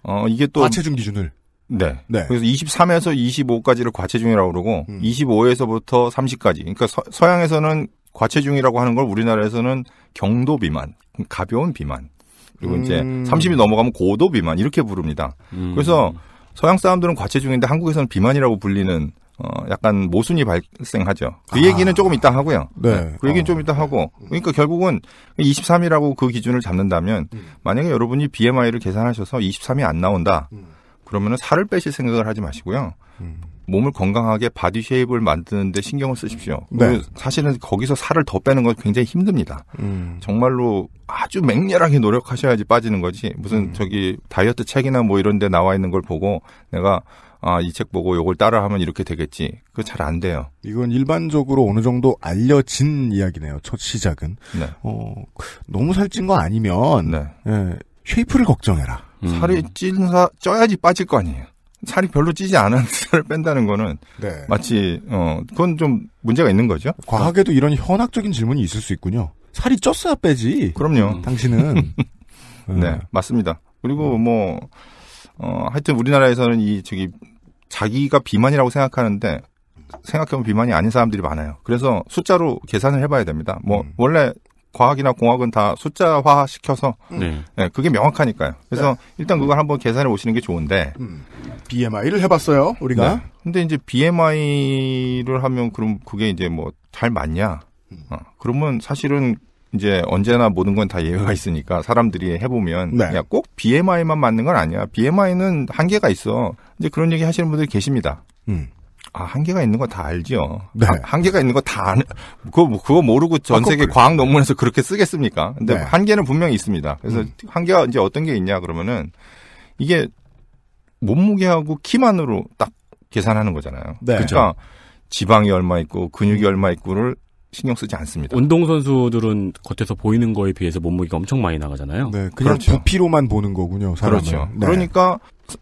음. 어 이게 또 과체중 기준을 네. 네. 그래서 23에서 25까지를 과체중이라고 그러고 음. 25에서부터 30까지. 그러니까 서, 양에서는 과체중이라고 하는 걸 우리나라에서는 경도 비만, 가벼운 비만. 그리고 음. 이제 30이 넘어가면 고도 비만 이렇게 부릅니다. 음. 그래서 서양 사람들은 과체중인데 한국에서는 비만이라고 불리는 어, 약간 모순이 발생하죠. 그 얘기는 아. 조금 이따 하고요. 네. 네. 그 얘기는 어. 좀 이따 하고. 그러니까 결국은 23이라고 그 기준을 잡는다면 음. 만약에 여러분이 BMI를 계산하셔서 23이 안 나온다. 음. 그러면은 살을 빼실 생각을 하지 마시고요. 음. 몸을 건강하게 바디 쉐입을 만드는데 신경을 쓰십시오. 그 네. 사실은 거기서 살을 더 빼는 건 굉장히 힘듭니다. 음. 정말로 아주 맹렬하게 노력하셔야지 빠지는 거지. 무슨 음. 저기 다이어트 책이나 뭐 이런 데 나와 있는 걸 보고 내가 아, 이 책 보고 요걸 따라하면 이렇게 되겠지. 그거 잘 안 돼요. 이건 일반적으로 어느 정도 알려진 이야기네요. 첫 시작은. 네. 어, 너무 살찐 거 아니면 네. 예, 쉐이프를 걱정해라. 음. 살이 찐 사, 쪄야지 빠질 거 아니에요. 살이 별로 찌지 않은 살을 뺀다는 거는 네. 마치 어 그건 좀 문제가 있는 거죠. 과학에도 이런 현학적인 질문이 있을 수 있군요. 살이 쪘어야 빼지. 그럼요. 음. 당신은 네 예. 맞습니다. 그리고 음. 뭐 어, 하여튼 우리나라에서는 이 저기 자기가 비만이라고 생각하는데 생각해보면 비만이 아닌 사람들이 많아요. 그래서 숫자로 계산을 해봐야 됩니다. 뭐 음. 원래 과학이나 공학은 다 숫자화 시켜서 음. 네. 네. 그게 명확하니까요. 그래서 네. 일단 그걸 한번 계산해 보시는 게 좋은데 음. BMI를 해봤어요 우리가. 네. 근데 이제 BMI를 하면 그럼 그게 이제 뭐 잘 맞냐? 음. 어, 그러면 사실은 이제 언제나 모든 건 다 예외가 있으니까 사람들이 해보면 네. 야꼭 BMI만 맞는 건 아니야. BMI는 한계가 있어. 이제 그런 얘기 하시는 분들이 계십니다. 음. 아, 한계가 있는 거 다알죠 네. 한계가 있는 거 다 아는, 그거, 뭐, 그거 모르고 전 아, 세계 그래. 과학 논문에서 그렇게 쓰겠습니까? 근데 네. 한계는 분명히 있습니다. 그래서 음. 한계가 이제 어떤 게 있냐 그러면은 이게 몸무게하고 키만으로 딱 계산하는 거잖아요. 네. 그러니까 지방이 얼마 있고 근육이 음. 얼마 있고를 신경 쓰지 않습니다. 운동 선수들은 겉에서 보이는 거에 비해서 몸무게가 엄청 많이 나가잖아요. 네, 그렇죠. 그냥 그렇죠. 부피로만 보는 거군요. 사람을. 그렇죠. 네. 그러니까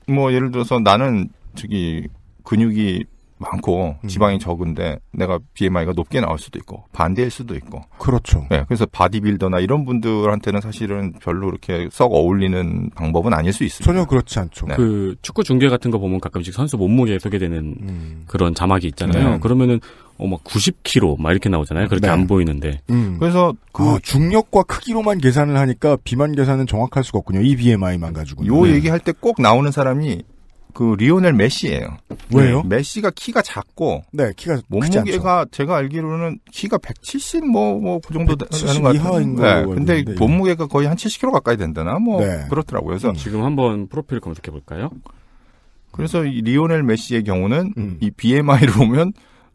뭐 예를 들어서 나는 저기 근육이 많고 음. 지방이 음. 적은데 내가 BMI가 높게 나올 수도 있고 반대일 수도 있고 그렇죠. 네, 그래서 바디빌더나 이런 분들한테는 사실은 별로 이렇게썩 어울리는 방법은 아닐 수 있습니다. 전혀 그렇지 않죠. 네. 그 축구 중계 같은 거 보면 가끔씩 선수 몸무게 소개되는 음. 그런 자막이 있잖아요. 네. 그러면은 어막 90kg 막 이렇게 나오잖아요. 그렇게 네. 안 보이는데. 음. 그래서 그 아, 중력과 크기로만 계산을 하니까 비만 계산은 정확할 수가 없군요. 이 e BMI만 가지고. 요 네. 얘기할 때 꼭 나오는 사람이 그 리오넬 메시예요. 왜요? 네, 메시가 키가 작고 네, 키가 몸무게가 제가 알기로는 키가 170뭐뭐그 정도 되는 것 같은데. 네, 근데 몸무게가 거의 한 70kg 가까이 된다나 뭐 네. 그렇더라고요. 그래서 음. 지금 한번 프로필 검색해 볼까요? 그래서 이 리오넬 메시의 경우는 음. 이 BMI를 보면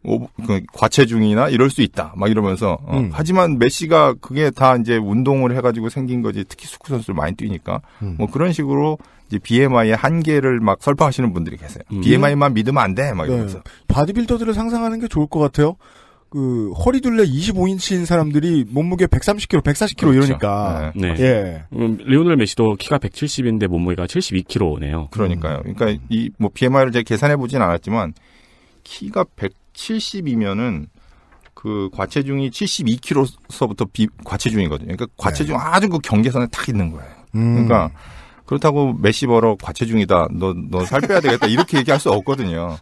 오, 그 과체중이나 이럴 수 있다. 막 이러면서. 어. 음. 하지만 메시가 그게 다 이제 운동을 해가지고 생긴 거지. 특히 축구 선수들 많이 뛰니까. 음. 뭐 그런 식으로 이제 BMI의 한계를 막 설파하시는 분들이 계세요. 음. BMI만 믿으면 안 돼. 막 네. 이러면서. 네. 바디빌더들을 상상하는 게 좋을 것 같아요. 그 허리 둘레 25인치인 사람들이 몸무게 130kg, 140kg 그렇죠. 이러니까. 네. 네. 예. 리오넬 메시도 키가 170인데 몸무게가 72kg네요. 그러니까요. 그러니까 이 뭐 BMI를 제가 계산해 보진 않았지만 키가 100 70이면은 그 과체중이 72kg서부터 비, 과체중이거든요. 그러니까 과체중 네. 아주 그 경계선에 딱 있는 거예요. 음. 그러니까 그렇다고 메시버러 과체중이다. 너 너 살 빼야 되겠다. 이렇게 얘기할 수 없거든요.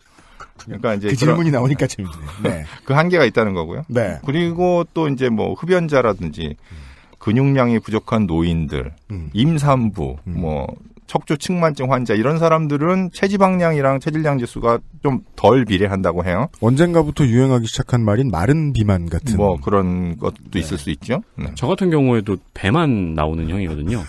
그러니까 이제 그 질문이 그런, 나오니까 재밌네요. 네. 네. 그 한계가 있다는 거고요. 네. 그리고 또 이제 뭐 흡연자라든지 음. 근육량이 부족한 노인들, 음. 임산부, 음. 뭐 척추 측만증 환자 이런 사람들은 체지방량이랑 체질량 지수가 좀 덜 비례한다고 해요. 언젠가부터 유행하기 시작한 말인 마른 비만 같은 뭐 그런 것도 네. 있을 수 있죠. 네. 저 같은 경우에도 배만 나오는 형이거든요.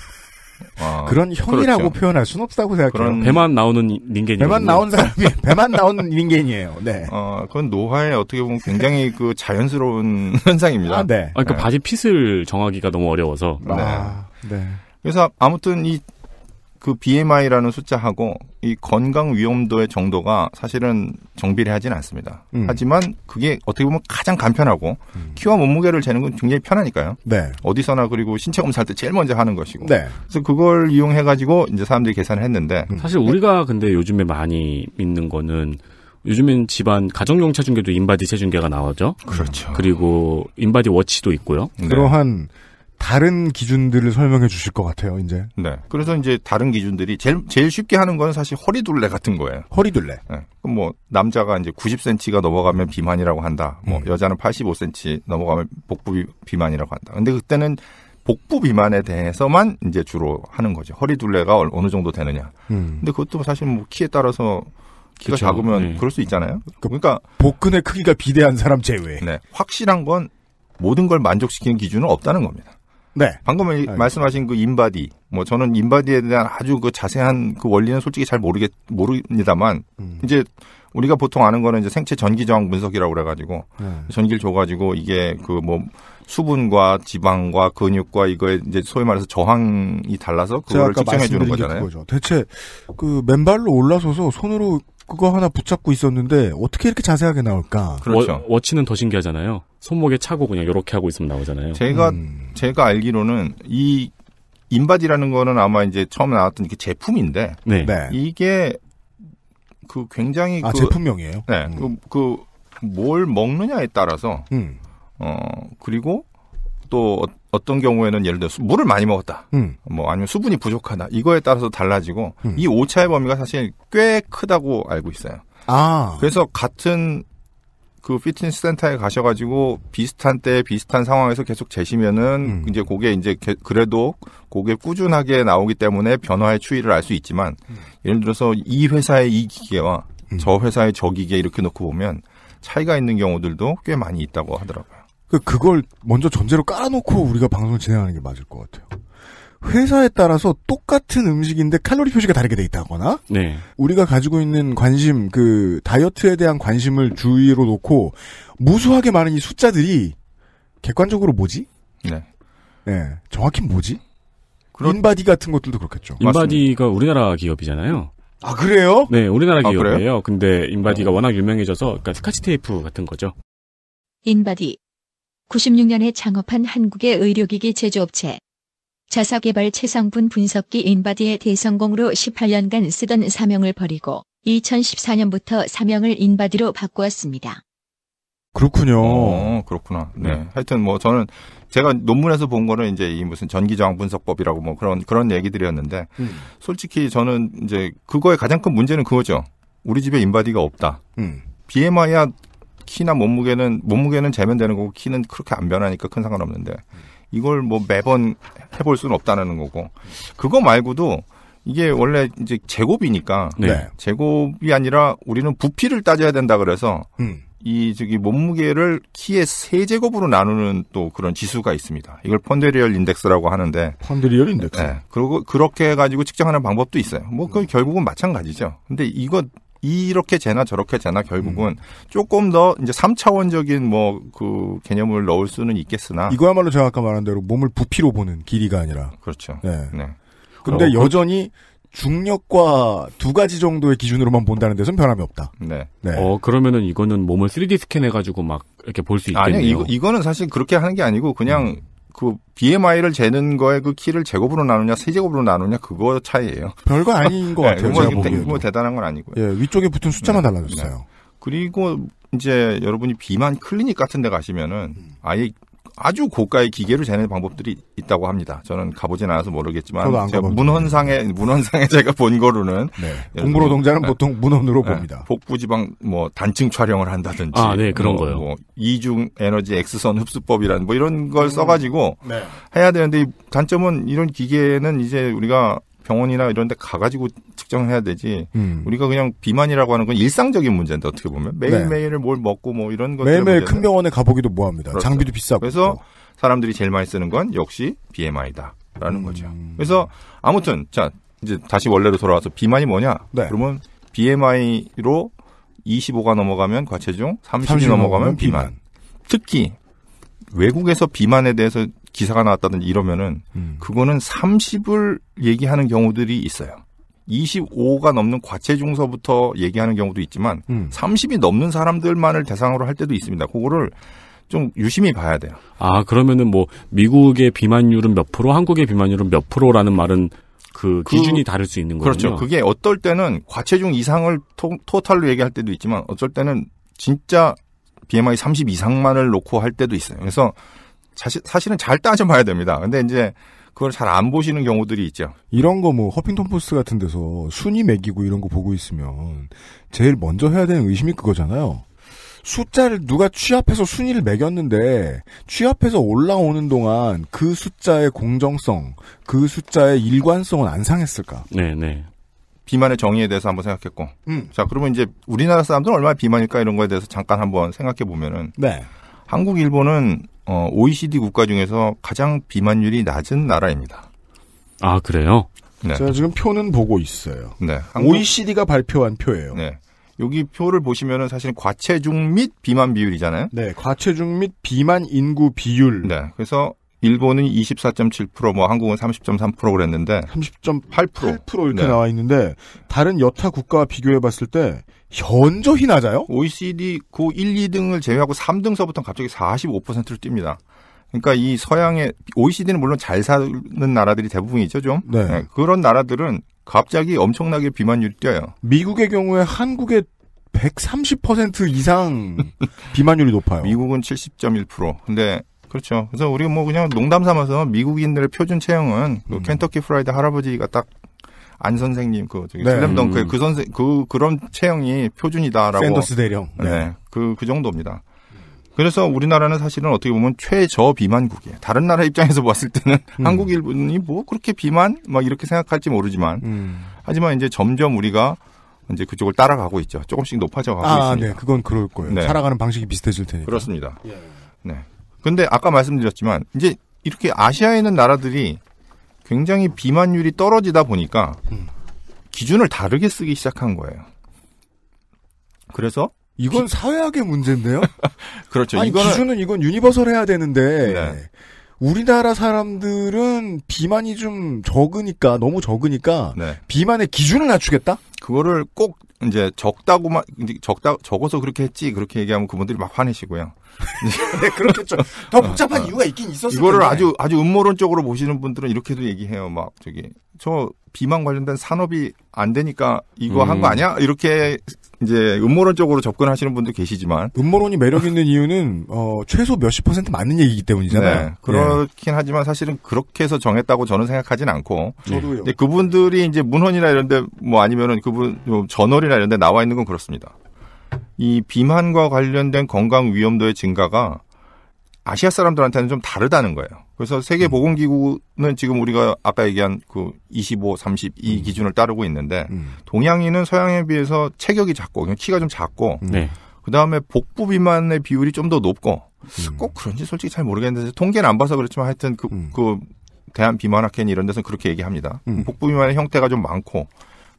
아, 그런 형이라고 그렇죠. 표현할 수는 없다고 생각해요. 배만 나오는 닌겐이 배만 나온 사람이 배만 나오는 닌겐이에요. 네. 어, 그건 노화에 어떻게 보면 굉장히 그 자연스러운 현상입니다. 아, 네. 아, 그러니까 네. 바지 핏을 정하기가 너무 어려워서. 네. 아, 네. 네. 그래서 아무튼 이그 BMI라는 숫자하고 이 건강 위험도의 정도가 사실은 정비를 하진 않습니다. 음. 하지만 그게 어떻게 보면 가장 간편하고 음. 키와 몸무게를 재는 건 굉장히 편하니까요. 네. 어디서나 그리고 신체 검사할 때 제일 먼저 하는 것이고. 네. 그래서 그걸 이용해 가지고 이제 사람들이 계산을 했는데 음. 사실 우리가 근데 요즘에 많이 믿는 거는 요즘엔 집안 가정용 체중계도 인바디 체중계가 나오죠. 그렇죠. 그리고 인바디 워치도 있고요. 네. 그러한 다른 기준들을 설명해 주실 것 같아요, 이제. 네. 그래서 이제 다른 기준들이 제일, 제일 쉽게 하는 건 사실 허리둘레 같은 거예요. 허리둘레. 네. 뭐, 남자가 이제 90cm가 넘어가면 비만이라고 한다. 뭐, 음. 여자는 85cm 넘어가면 복부 비만이라고 한다. 근데 그때는 복부 비만에 대해서만 이제 주로 하는 거죠. 허리둘레가 어느 정도 되느냐. 음. 근데 그것도 사실 뭐 키에 따라서 키가 그쵸. 작으면 네. 그럴 수 있잖아요. 그 그러니까 복근의 크기가 비대한 사람 제외. 네. 확실한 건 모든 걸 만족시키는 기준은 없다는 겁니다. 네. 방금 알 아, 예. 말씀하신 그 인바디, 뭐 저는 인바디에 대한 아주 그 자세한 그 원리는 솔직히 잘 모르겠 모릅니다만 음. 이제 우리가 보통 아는 거는 이제 생체 전기 저항 분석이라고 그래가지고 네. 전기를 줘가지고 이게 그 뭐 수분과 지방과 근육과 이거에 이제 소위 말해서 저항이 달라서 그걸 측정해 주는 거잖아요. 그거죠. 대체 그 맨발로 올라서서 손으로 그거 하나 붙잡고 있었는데 어떻게 이렇게 자세하게 나올까? 그렇죠. 워, 워치는 더 신기하잖아요. 손목에 차고 그냥 이렇게 하고 있으면 나오잖아요. 제가 음. 제가 알기로는 이 인바디라는 거는 아마 이제 처음 나왔던 이게 그 제품인데 네. 네. 이게 그 굉장히 아, 그, 제품명이에요. 네, 음. 그뭘 그, 그 먹느냐에 따라서 음. 어 그리고 또 어, 어떤 경우에는 예를 들어 물을 많이 먹었다, 음. 뭐 아니면 수분이 부족하다 이거에 따라서 달라지고 음. 이 오차의 범위가 사실 꽤 크다고 알고 있어요. 아. 그래서 같은 그 피트니스 센터에 가셔가지고 비슷한 때 비슷한 상황에서 계속 재시면은 음. 이제 그게 이제 그래도 그게 꾸준하게 나오기 때문에 변화의 추이를 알 수 있지만 음. 예를 들어서 이 회사의 이 기계와 음. 저 회사의 저 기계 이렇게 놓고 보면 차이가 있는 경우들도 꽤 많이 있다고 하더라고요. 그 그걸 먼저 전제로 깔아놓고 우리가 방송을 진행하는 게 맞을 것 같아요. 회사에 따라서 똑같은 음식인데 칼로리 표시가 다르게 돼 있다거나 네. 우리가 가지고 있는 관심 그 다이어트에 대한 관심을 주위로 놓고 무수하게 많은 이 숫자들이 객관적으로 뭐지? 네. 네. 정확히 뭐지? 그런... 인바디 같은 것들도 그렇겠죠. 인바디가 맞습니다. 우리나라 기업이잖아요. 아 그래요? 네, 우리나라 아, 기업이에요. 아, 근데 인바디가 어. 워낙 유명해져서 그러니까 스카치 테이프 같은 거죠. 인바디 96년에 창업한 한국의 의료기기 제조업체. 자사개발 최상분 분석기 인바디의 대성공으로 18년간 쓰던 사명을 버리고 2014년부터 사명을 인바디로 바꾸었습니다. 그렇군요. 어, 그렇구나. 네. 네. 하여튼 뭐 저는 제가 논문에서 본 거는 이제 이 무슨 전기저항 분석법이라고 뭐 그런 그런 얘기들이었는데 음. 솔직히 저는 이제 그거의 가장 큰 문제는 그거죠. 우리 집에 인바디가 없다. 음. BMI야 키나 몸무게는 몸무게는 재면되는 거고 키는 그렇게 안 변하니까 큰 상관없는데 음. 이걸 뭐 매번 해볼 수는 없다는 거고 그거 말고도 이게 원래 이제 제곱이니까 네. 제곱이 아니라 우리는 부피를 따져야 된다 그래서 음. 이 저기 몸무게를 키의 세 제곱으로 나누는 또 그런 지수가 있습니다. 이걸 펀드리얼 인덱스라고 하는데 펀드리얼 인덱스. 네. 그리고 그렇게 해 가지고 측정하는 방법도 있어요. 뭐 그 결국은 마찬가지죠. 근데 이거 이렇게 재나 저렇게 재나 결국은 음. 조금 더 이제 3차원적인뭐 그 개념을 넣을 수는 있겠으나 이거야말로 제가 아까 말한 대로 몸을 부피로 보는 길이가 아니라 그렇죠. 네. 네. 근데 어, 그 여전히 중력과 두 가지 정도의 기준으로만 본다는 데서는 변함이 없다. 네. 네. 어 그러면은 이거는 몸을 3D 스캔해가지고 막 이렇게 볼 수 있겠네요. 아니 이거 이거는 사실 그렇게 하는 게 아니고 그냥 음. 그 BMI를 재는 거에 그 키를 제곱으로 나누냐 세제곱으로 나누냐 그거 차이예요. 별거 아닌 것 네, 같아요. 네, 뭐, 대, 뭐 대단한 건 아니고요. 예, 위쪽에 붙은 숫자만 네, 달라졌어요. 네. 그리고 이제 여러분이 비만 클리닉 같은 데 가시면은 아예 아주 고가의 기계로 재는 방법들이 있다고 합니다. 저는 가보진 않아서 모르겠지만 제가 문헌상에 문헌상에 제가 본 거로는 네. 공부 노동자는 네. 보통 문헌으로 네. 봅니다. 복부지방 뭐 단층 촬영을 한다든지 아, 네, 그런 뭐, 거요. 뭐 이중 에너지 X선 흡수법이라는 뭐 이런 걸 음. 써가지고 네. 해야 되는데 단점은 이런 기계는 이제 우리가 병원이나 이런 데 가가지고 측정해야 되지. 음. 우리가 그냥 비만이라고 하는 건 일상적인 문제인데 어떻게 보면 네. 매일매일을 뭘 먹고 뭐 이런 것 매일매일 큰 병원에 가보기도 뭐합니다. 그렇죠. 장비도 비싸고. 그래서 사람들이 제일 많이 쓰는 건 역시 BMI다라는 음. 거죠. 그래서 아무튼 자 이제 다시 원래로 돌아와서 비만이 뭐냐? 네. 그러면 BMI로 25가 넘어가면 과체중, 30이 넘어가면 비만. 비만. 특히 외국에서 비만에 대해서 기사가 나왔다든지 이러면은 음. 그거는 30을 얘기하는 경우들이 있어요. 25가 넘는 과체중서부터 얘기하는 경우도 있지만 음. 30이 넘는 사람들만을 대상으로 할 때도 있습니다. 그거를 좀 유심히 봐야 돼요. 아 그러면은 뭐 미국의 비만율은 몇 프로, 한국의 비만율은 몇 프로라는 말은 그, 그 기준이 다를 수 있는 거죠. 그렇죠. 그게 어떨 때는 과체중 이상을 토, 토탈로 얘기할 때도 있지만 어쩔 때는 진짜 BMI 30 이상만을 놓고 할 때도 있어요. 그래서 사실, 사실은 잘 따져봐야 됩니다. 근데 이제 그걸 잘 안 보시는 경우들이 있죠. 이런 거 뭐 허핑턴 포스트 같은 데서 순위 매기고 이런 거 보고 있으면 제일 먼저 해야 되는 의심이 그거잖아요. 숫자를 누가 취합해서 순위를 매겼는데 취합해서 올라오는 동안 그 숫자의 공정성, 그 숫자의 일관성은 안 상했을까? 네, 네. 비만의 정의에 대해서 한번 생각했고, 음. 자 그러면 이제 우리나라 사람들은 얼마나 비만일까 이런 거에 대해서 잠깐 한번 생각해 보면은, 네. 한국, 일본은 어, OECD 국가 중에서 가장 비만율이 낮은 나라입니다. 아 그래요? 네. 제가 지금 표는 보고 있어요. 네. 한국... OECD가 발표한 표예요. 네. 여기 표를 보시면은 사실 과체중 및 비만 비율이잖아요. 네, 과체중 및 비만 인구 비율. 네. 그래서 일본은 24.7%뭐 한국은 30.3% 그랬는데 30.8% 이렇게 네. 나와 있는데 다른 여타 국가와 비교해 봤을 때 현저히 낮아요? OECD 고 1, 2등을 제외하고 3등서부터 갑자기 45%를 뜁니다. 그러니까 이 서양의 OECD는 물론 잘 사는 나라들이 대부분이죠, 좀. 네. 네. 그런 나라들은 갑자기 엄청나게 비만율이 뛰어요. 미국의 경우에 한국의 130% 이상 비만율이 높아요. 미국은 70.1%. 근데 그렇죠. 그래서 우리 가뭐 그냥 농담 삼아서 미국인들의 표준 체형은 그 음. 그 켄터키 프라이드 할아버지가 딱안 선생님 그 저기 네. 슬램덩크의 음. 그 선생 그 그런 체형이 표준이다라고 샌더스 대령 네그그 네. 그 정도입니다. 그래서 우리나라는 사실은 어떻게 보면 최저 비만국이에요. 다른 나라 입장에서 봤을 때는 음. 한국 일본이 뭐 그렇게 비만 막 이렇게 생각할지 모르지만 음. 하지만 이제 점점 우리가 이제 그쪽을 따라가고 있죠. 조금씩 높아져 가고 아, 있습니다. 네, 그건 그럴 거예요. 네. 살아가는 방식이 비슷해질 테니까. 그렇습니다. 예. 네. 근데 아까 말씀드렸지만 이제 이렇게 아시아에 있는 나라들이 굉장히 비만율이 떨어지다 보니까 음. 기준을 다르게 쓰기 시작한 거예요. 그래서 이건 기... 사회학의 문제인데요. 그렇죠. 아니, 이거는... 기준은 이건 유니버설 해야 되는데 네. 우리나라 사람들은 비만이 좀 적으니까 너무 적으니까 네. 비만의 기준을 낮추겠다. 그거를 꼭 이제 적다고만 적다 적어서 그렇게 했지 그렇게 얘기하면 그분들이 막 화내시고요. 네, 그렇겠죠. 더 복잡한 어, 이유가 있긴 있었어요 이거를 텐데. 아주 아주 음모론적으로 보시는 분들은 이렇게도 얘기해요. 막 저기 저 비만 관련된 산업이 안 되니까 이거 음. 한거 아니야? 이렇게 이제 음모론적으로 접근하시는 분도 계시지만 음모론이 매력 있는 이유는 어, 최소 몇십 퍼센트 맞는 얘기이기 때문이잖아요. 네, 그렇긴 예. 하지만 사실은 그렇게 해서 정했다고 저는 생각하진 않고 저도요. 근데 그분들이 이제 문헌이나 이런데 뭐 아니면은 그분 저널이나 이런데 나와 있는 건 그렇습니다. 이 비만과 관련된 건강 위험도의 증가가 아시아 사람들한테는 좀 다르다는 거예요. 그래서 세계보건기구는 지금 우리가 아까 얘기한 그 25, 30이 음. 기준을 따르고 있는데 음. 동양인은 서양에 비해서 체격이 작고 키가 좀 작고 음. 네. 그 다음에 복부 비만의 비율이 좀 더 높고 꼭 그런지 솔직히 잘 모르겠는데 통계는 안 봐서 그렇지만 하여튼 그, 그 대한 비만학회는 이런 데서 그렇게 얘기합니다. 복부 비만의 형태가 좀 많고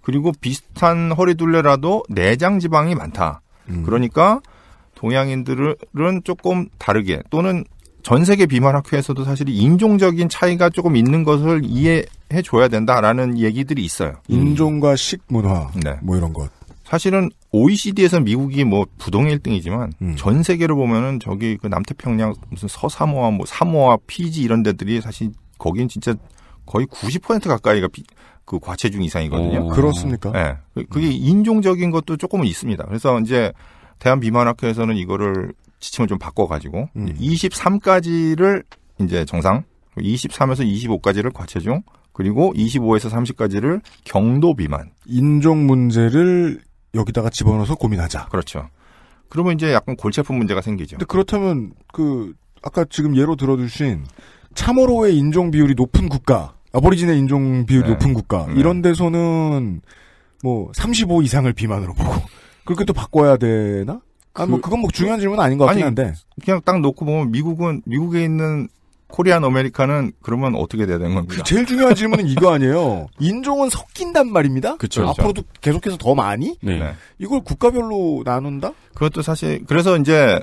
그리고 비슷한 허리둘레라도 내장 지방이 많다. 그러니까 동양인들은 조금 다르게 또는 전 세계 비만 학회에서도 사실 인종적인 차이가 조금 있는 것을 이해해 줘야 된다라는 얘기들이 있어요. 음. 인종과 식문화 네. 뭐 이런 것. 사실은 OECD에서 미국이 뭐 부동 1등이지만 음. 전 세계로 보면은 저기 그 남태평양 무슨 서사모아 뭐 사모아 피지 이런 데들이 사실 거긴 진짜 거의 90% 가까이가 비, 그 과체중 이상이거든요. 오. 그렇습니까? 예. 네. 그, 그게 음. 인종적인 것도 조금은 있습니다. 그래서 이제 대한비만학회에서는 이거를 지침을 좀 바꿔가지고 음. 23까지를 이제 정상, 23에서 25까지를 과체중, 그리고 25에서 30까지를 경도 비만. 인종 문제를 여기다가 집어넣어서 고민하자. 그렇죠. 그러면 이제 약간 골치 아픈 문제가 생기죠. 근데 그렇다면 그 아까 지금 예로 들어주신 참호로의 인종 비율이 높은 국가, 아버리진의 인종 비율이 네. 높은 국가 네. 이런 데서는 뭐 35 이상을 비만으로 보고 그렇게 또 바꿔야 되나? 뭐 그, 아뭐 그건 뭐 중요한 질문은 아닌 것 같긴 아니, 그냥 딱 놓고 보면 미국은 미국에 있는 코리안 어메리카는 그러면 어떻게 돼야 되는 겁니까? 그 제일 중요한 질문은 이거 아니에요. 인종은 섞인단 말입니다. 그렇죠. 앞으로도 계속해서 더 많이 네. 네. 이걸 국가별로 나눈다? 그것도 사실 그래서 이제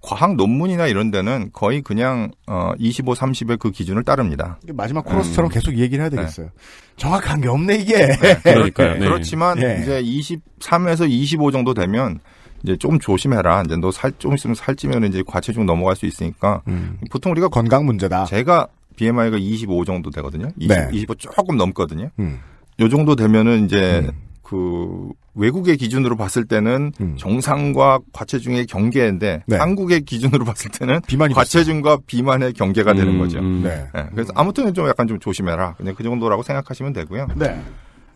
과학 논문이나 이런 데는 거의 그냥 어 25, 30의 그 기준을 따릅니다. 마지막 코러스처럼 음. 계속 얘기를 해야 되겠어요. 네. 정확한 게 없네 이게. 네, 그러니까요. 네. 그렇지만 네. 이제 23에서 25 정도 되면 이제 조금 조심해라. 이제 너살좀 있으면 살찌면 이제 과체중 넘어갈 수 있으니까 음. 보통 우리가 건강 문제다. 제가 BMI가 25 정도 되거든요. 20, 네. 25 조금 넘거든요. 음. 요 정도 되면은 이제 음. 그 외국의 기준으로 봤을 때는 음. 정상과 과체중의 경계인데 네. 한국의 기준으로 봤을 때는 비만이 과체중과 비만의 경계가 음, 되는 거죠. 음, 네. 네. 네. 그래서 아무튼 좀 약간 좀 조심해라. 그냥 그 정도라고 생각하시면 되고요. 네.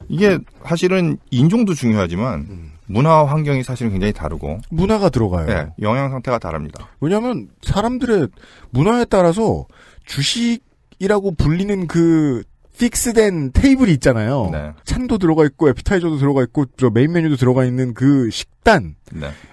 이게 사실은 인종도 중요하지만 음. 문화 환경이 사실은 굉장히 다르고 문화가 들어가요. 네, 영향 상태가 다릅니다. 왜냐하면 사람들의 문화에 따라서 주식이라고 불리는 그 픽스된 테이블이 있잖아요. 네. 찬도 들어가 있고 에피타이저도 들어가 있고 저 메인 메뉴도 들어가 있는 그 식단의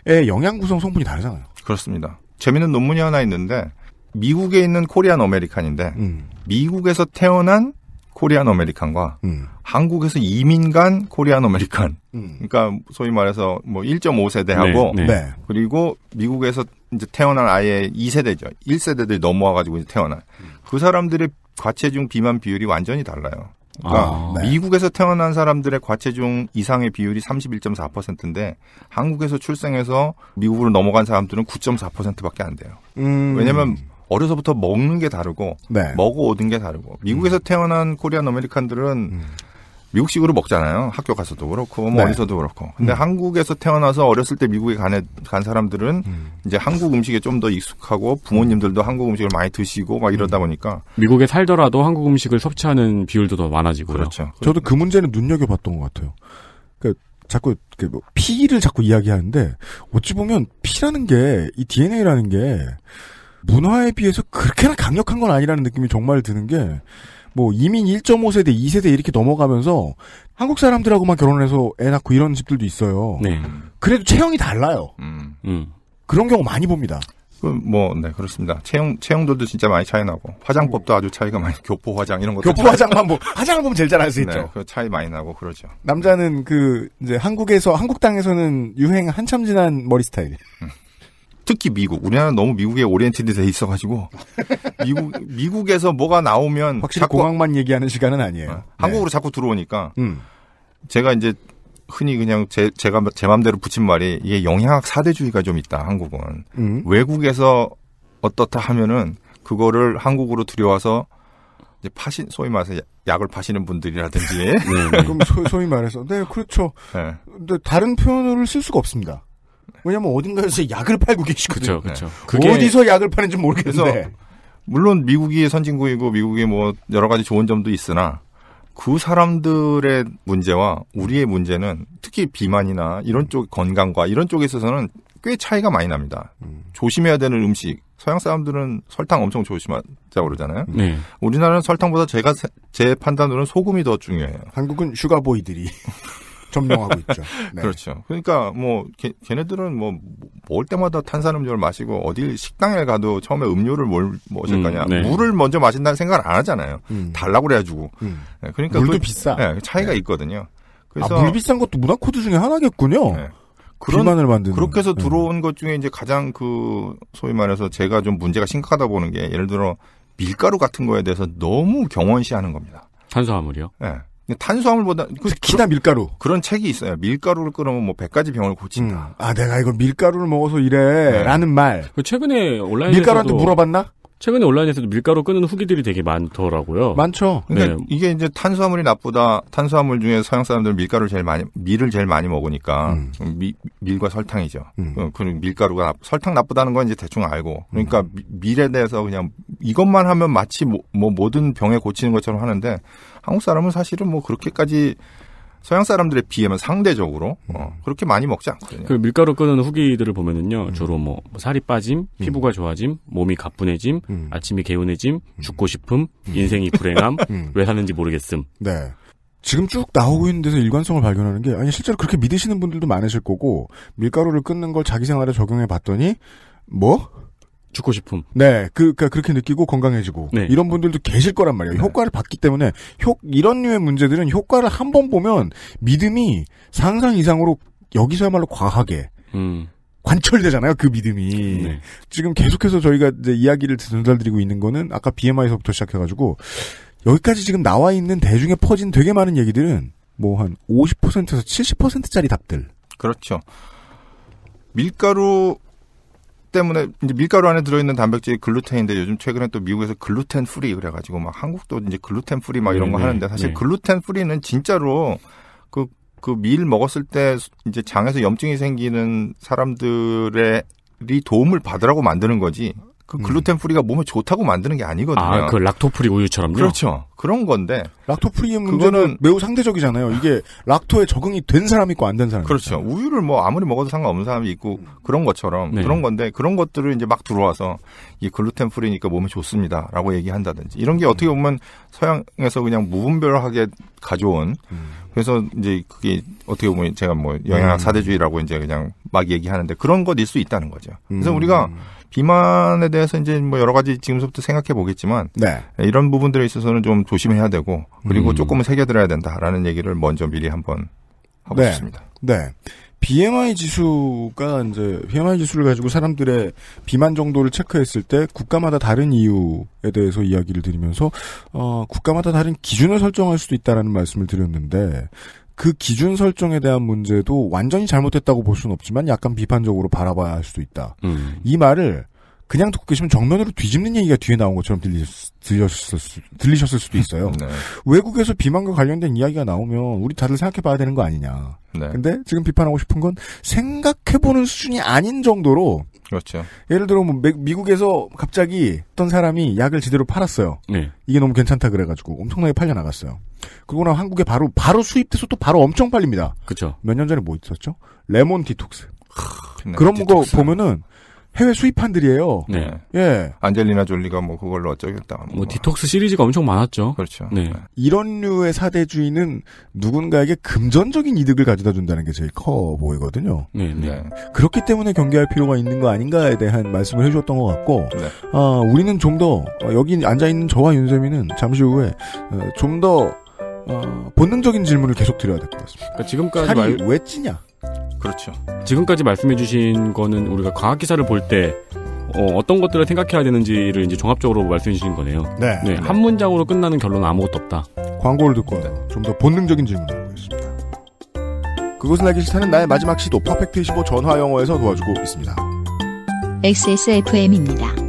네. 영양 구성 성분이 다르잖아요. 그렇습니다. 재밌는 논문이 하나 있는데 미국에 있는 코리안 어메리칸인데 음. 미국에서 태어난 코리안 아메리칸과 음. 한국에서 이민 간 코리안 아메리칸. 음. 그러니까 소위 말해서 뭐 1.5세대하고 네, 네. 그리고 미국에서 이제 태어난 아예 2세대죠. 1세대들이 넘어와 가지고 이제 태어난. 그 사람들의 과체중 비만 비율이 완전히 달라요. 그러니까 아, 네. 미국에서 태어난 사람들의 과체중 이상의 비율이 31.4%인데 한국에서 출생해서 미국으로 넘어간 사람들은 9.4%밖에 안 돼요. 음. 왜냐면 어려서부터 먹는 게 다르고 네. 먹어 오는 게 다르고 미국에서 음. 태어난 코리안 아메리칸들은 음. 미국식으로 먹잖아요. 학교 가서도 그렇고 뭐 네. 어디서도 그렇고. 근데 음. 한국에서 태어나서 어렸을 때 미국에 간간 사람들은 음. 이제 한국 음식에 좀 더 익숙하고 부모님들도 한국 음식을 많이 드시고 막 이러다 음. 보니까 미국에 살더라도 한국 음식을 섭취하는 비율도 더 많아지고요. 그렇죠. 저도 그 문제는 눈여겨봤던 것 같아요. 그러니까 자꾸 뭐 피를 자꾸 이야기하는데 어찌 보면 피라는 게 이 DNA라는 게 문화에 비해서 그렇게나 강력한 건 아니라는 느낌이 정말 드는 게, 뭐, 이민 1.5세대, 2세대 이렇게 넘어가면서 한국 사람들하고만 결혼해서 애 낳고 이런 집들도 있어요. 네. 그래도 체형이 달라요. 음. 음. 그런 경우 많이 봅니다. 그, 뭐, 네, 그렇습니다. 체형, 체형들도 진짜 많이 차이 나고, 화장법도 아주 차이가 많이, 교포 화장 이런 것도. 교포 화장만 보, 화장을 보면 제일 잘 알수 네, 있죠. 네, 그 차이 많이 나고 그러죠. 남자는 그, 이제 한국에서, 한국 땅에서는 유행 한참 지난 머리 스타일. 음. 특히 미국. 우리나라는 너무 미국에 오리엔티드 돼 있어가지고 미국 미국에서 뭐가 나오면 확실히 자꾸, 공항만 얘기하는 시간은 아니에요. 어, 한국으로 네. 자꾸 들어오니까 음. 제가 이제 흔히 그냥 제, 제가 제 마음대로 붙인 말이 이게 영향학 사대주의가 좀 있다 한국은 음. 외국에서 어떻다 하면은 그거를 한국으로 들여와서 이제 파신 소위 말해서 약을 파시는 분들이라든지 네, 네. 그럼 소, 위 말해서 네 그렇죠. 네. 근데 다른 표현을 쓸 수가 없습니다. 왜냐면 어딘가에서 약을 팔고 계시거든요. 그렇죠. 그죠 네. 어디서 약을 파는지 모르겠는데. 물론 미국이 선진국이고 미국이 뭐 여러 가지 좋은 점도 있으나 그 사람들의 문제와 우리의 문제는 특히 비만이나 이런 쪽 건강과 이런 쪽에 있어서는 꽤 차이가 많이 납니다. 음. 조심해야 되는 음식. 서양 사람들은 설탕 엄청 조심하자고 그러잖아요. 네. 우리나라는 설탕보다 제가 제 판단으로는 소금이 더 중요해요. 한국은 슈가보이들이 점령하고 있죠. 네. 그렇죠. 그러니까 뭐 걔, 네들은 뭐 먹을 때마다 탄산음료를 마시고 어디 식당에 가도 처음에 음료를 뭘 먹을 음, 거냐 네. 물을 먼저 마신다는 생각을 안 하잖아요. 음. 달라고 그래가지고 음. 네, 그러니까 물도 그, 비싸. 네, 그 차이가 네. 있거든요. 아, 그래서 아, 물 비싼 것도 문화 코드 중에 하나겠군요. 네. 그런 비만을 만드는 그렇게 해서 들어온 것 중에 이제 가장 그 소위 말해서 제가 좀 문제가 심각하다 보는 게 예를 들어 밀가루 같은 거에 대해서 너무 경원시하는 겁니다. 탄수화물이요? 네. 탄수화물보다 그, 특히나 밀가루 그런 책이 있어요. 밀가루를 끊으면 뭐 100가지 병을 고친다. 음. 아 내가 이거 밀가루를 먹어서 이래라는 네. 말. 그 최근에 온라인 밀가루한테 물어봤나? 최근에 온라인에서도 밀가루 끊는 후기들이 되게 많더라고요. 많죠. 그러니까 네. 이게 이제 탄수화물이 나쁘다. 탄수화물 중에 서양 사람들은 밀가루를 제일 많이 밀을 제일 많이 먹으니까 음. 미, 밀과 설탕이죠. 음. 그 밀가루가 설탕 나쁘다는 건 이제 대충 알고 그러니까 음. 밀에 대해서 그냥 이것만 하면 마치 뭐, 뭐 모든 병에 고치는 것처럼 하는데 한국 사람은 사실은 뭐 그렇게까지 서양 사람들에 비하면 상대적으로 어, 음. 그렇게 많이 먹지 않거든요. 그 밀가루 끄는 후기들을 보면은요, 음. 주로 뭐, 뭐 살이 빠짐, 음. 피부가 좋아짐, 몸이 가뿐해짐, 음. 아침이 개운해짐, 음. 죽고 싶음, 음. 인생이 불행함, 왜 사는지 모르겠음. 네. 지금 쭉 나오고 있는 데서 일관성을 발견하는 게 아니 실제로 그렇게 믿으시는 분들도 많으실 거고 밀가루를 끊는 걸 자기 생활에 적용해 봤더니 뭐 죽고 싶음. 네, 그, 그니까 그렇게 느끼고 건강해지고 네. 이런 분들도 계실 거란 말이에요. 네. 효과를 봤기 때문에 효 이런 류의 문제들은 효과를 한 번 보면 믿음이 상상 이상으로 여기서야말로 과하게 음. 관철되잖아요. 그 믿음이 네. 지금 계속해서 저희가 이제 이야기를 전달드리고 있는 거는 아까 BMI에서부터 시작해가지고 여기까지 지금 나와 있는 대중에 퍼진 되게 많은 얘기들은 뭐 한 50%에서 70%짜리 답들. 그렇죠. 밀가루 때문에 이제 밀가루 안에 들어있는 단백질이 글루텐인데 요즘 최근에 또 미국에서 글루텐 프리 그래가지고 막 한국도 이제 글루텐 프리 막 이런 네, 거 네, 하는데 사실 네. 글루텐 프리는 진짜로 그 그 밀 먹었을 때 이제 장에서 염증이 생기는 사람들의 이 도움을 받으라고 만드는 거지 그 음. 글루텐 프리가 몸에 좋다고 만드는 게 아니거든요. 아, 그 락토프리 우유처럼요. 그렇죠. 그런 건데 락토프리 문제는 매우 상대적이잖아요. 이게 락토에 적응이 된 사람 있고 안 된 사람. 그렇죠. 우유를 뭐 아무리 먹어도 상관없는 사람이 있고 그런 것처럼 네. 그런 건데 그런 것들을 이제 막 들어와서 이 글루텐 프리니까 몸에 좋습니다라고 얘기한다든지 이런 게 어떻게 보면 서양에서 그냥 무분별하게 가져온 음. 그래서 이제 그게 어떻게 보면 제가 뭐 영양학 음. 사대주의라고 이제 그냥 막 얘기하는데 그런 것일 수 있다는 거죠. 그래서 우리가 음. 비만에 대해서 이제 뭐 여러 가지 지금부터 서 생각해 보겠지만 네. 이런 부분들에 있어서는 좀 조심해야 되고 그리고 음. 조금은 새겨들어야 된다라는 얘기를 먼저 미리 한번 하고 네. 싶습니다. 네. BMI 지수가 이제 BMI 지수를 가지고 사람들의 비만 정도를 체크했을 때 국가마다 다른 이유에 대해서 이야기를 드리면서 어 국가마다 다른 기준을 설정할 수도 있다라는 말씀을 드렸는데 그 기준 설정에 대한 문제도 완전히 잘못됐다고볼 수는 없지만 약간 비판적으로 바라봐야 할 수도 있다. 음. 이 말을 그냥 듣고 계시면 정면으로 뒤집는 얘기가 뒤에 나온 것처럼 들리셨, 들리셨을, 수, 들리셨을 수도 있어요. 네. 외국에서 비만과 관련된 이야기가 나오면 우리 다들 생각해 봐야 되는 거 아니냐. 네. 근데 지금 비판하고 싶은 건 생각해 보는 수준이 아닌 정도로 그렇죠. 예를 들어 뭐 미국에서 갑자기 어떤 사람이 약을 제대로 팔았어요. 네. 이게 너무 괜찮다 그래가지고 엄청나게 팔려 나갔어요. 그러고나 한국에 바로 바로 수입돼서 또 바로 엄청 팔립니다. 그렇죠. 몇 년 전에 뭐 있었죠? 레몬 디톡스. 크, 그런 디톡스. 거 보면은 해외 수입판들이에요. 네. 예. 안젤리나 졸리가 뭐 그걸로 어쩌겠다. 뭐, 뭐 디톡스 시리즈가 엄청 많았죠. 그렇죠. 네. 네. 이런 류의 사대주의는 누군가에게 금전적인 이득을 가져다 준다는 게 제일 커 보이거든요. 네, 네. 네. 그렇기 때문에 경계할 필요가 있는 거 아닌가에 대한 말씀을 해주셨던 것 같고, 네. 아, 우리는 좀더 어, 여기 앉아 있는 저와 윤세미는 잠시 후에 어, 좀더 어, 본능적인 질문을 계속 드려야 될 것 같습니다. 그러니까 지금까지 말... 왜 찌냐? 그렇죠. 지금까지 말씀해주신 거는 우리가 과학 기사를 볼 때 어, 떤 것들을 생각해야 되는지를 이제 종합적으로 말씀해 주신 거네요. 네. 네. 네. 한 문장으로 끝나는 결론은 아무것도 없다. 광고를 듣고 네. 좀더 본능적인 질문을 보겠습니다. 그것은 알기 싫다는 나의 마지막 시도 퍼펙트 25 전화 영어에서 도와주고 있습니다. XSFM입니다.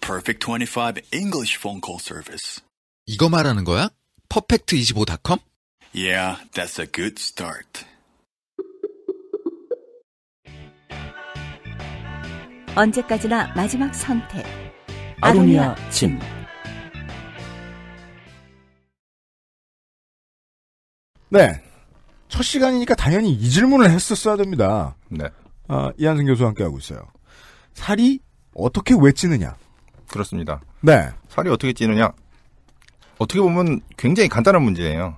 Perfect 25 English phone call service. 이거 말하는 거야? perfect25.com? Yeah, that's a good start. 언제까지나 마지막 선택. 아로니아 침. 네. 첫 시간이니까 당연히 이 질문을 했었어야 됩니다. 네. 아, 이한승 교수와 함께하고 있어요. 살이 어떻게 외치느냐? 그렇습니다. 네. 살이 어떻게 찌느냐? 어떻게 보면 굉장히 간단한 문제예요.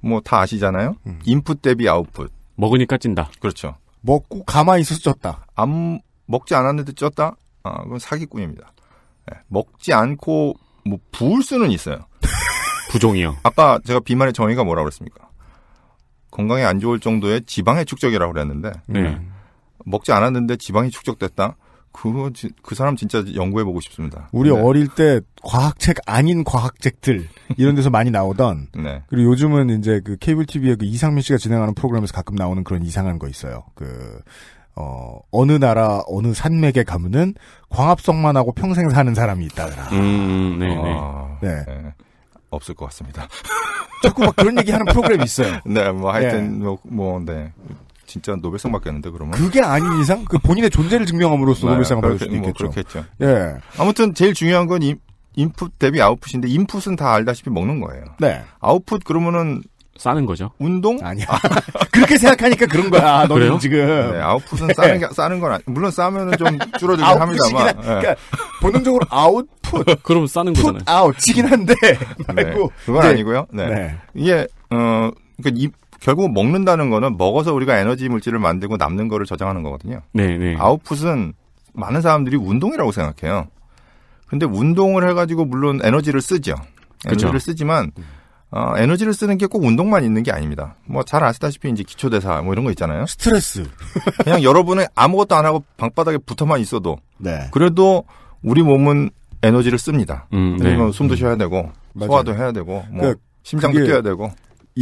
뭐 다 아시잖아요. 음. 인풋 대비 아웃풋. 먹으니까 찐다. 그렇죠. 먹고 가만히 있어서 쪘다. 안 먹지 않았는데 쪘다? 아, 그건 사기꾼입니다. 네. 먹지 않고 뭐 부을 수는 있어요. 부종이요. 아까 제가 비만의 정의가 뭐라고 그랬습니까? 건강에 안 좋을 정도의 지방의 축적이라고 그랬는데 네. 음, 먹지 않았는데 지방이 축적됐다. 그, 거그 사람 진짜 연구해보고 싶습니다. 우리 네. 어릴 때 과학책 아닌 과학책들 이런 데서 많이 나오던 네. 그리고 요즘은 이제 그 케이블 TV에 그 이상민 씨가 진행하는 프로그램에서 가끔 나오는 그런 이상한 거 있어요. 그 어, 어느 나라 어느 산맥에 가면은 광합성만 하고 평생 사는 사람이 있다더라. 음, 네네. 음, 네. 어, 네. 네. 없을 것 같습니다. 자꾸 막 그런 얘기 하는 프로그램이 있어요. 네, 뭐 하여튼, 네. 뭐, 뭐, 네. 진짜 노벨상 받겠는데 그러면 그게 아닌 이상 그 본인의 존재를 증명함으로써 네, 노벨상을 받을 수도 뭐 있겠죠. 뭐 그렇겠죠. 예. 아무튼 제일 중요한 건 인, 풋 대비 아웃풋인데 인풋은 다 알다시피 먹는 거예요. 네. 아웃풋 그러면은 싸는 거죠. 운동? 아니야. 그렇게 생각하니까 그런 거야. 너는 지금. 네, 아웃풋은 싸는 게, 싸는 건 아니. 물론 싸면은 좀 줄어들긴 합니다만. 네. 그러니까 본능적으로 아웃풋. 그럼 싸는 풋 거잖아요. 아웃치긴 한데. 네, 그건 네. 아니고요. 네. 네. 이게 어 그러니까 이, 결국 먹는다는 거는 먹어서 우리가 에너지 물질을 만들고 남는 거를 저장하는 거거든요. 네, 네. 아웃풋은 많은 사람들이 운동이라고 생각해요. 근데 운동을 해가지고 물론 에너지를 쓰죠. 에너지를 그쵸. 쓰지만 어, 에너지를 쓰는 게 꼭 운동만 있는 게 아닙니다. 뭐 잘 아시다시피 이제 기초 대사 뭐 이런 거 있잖아요. 스트레스. 그냥 여러분은 아무것도 안 하고 방바닥에 붙어만 있어도 네. 그래도 우리 몸은 에너지를 씁니다. 음, 네. 그러면 숨도 음. 쉬어야 되고 맞 소화도 해야 되고 뭐 그러니까 심장도 뛰어야 되고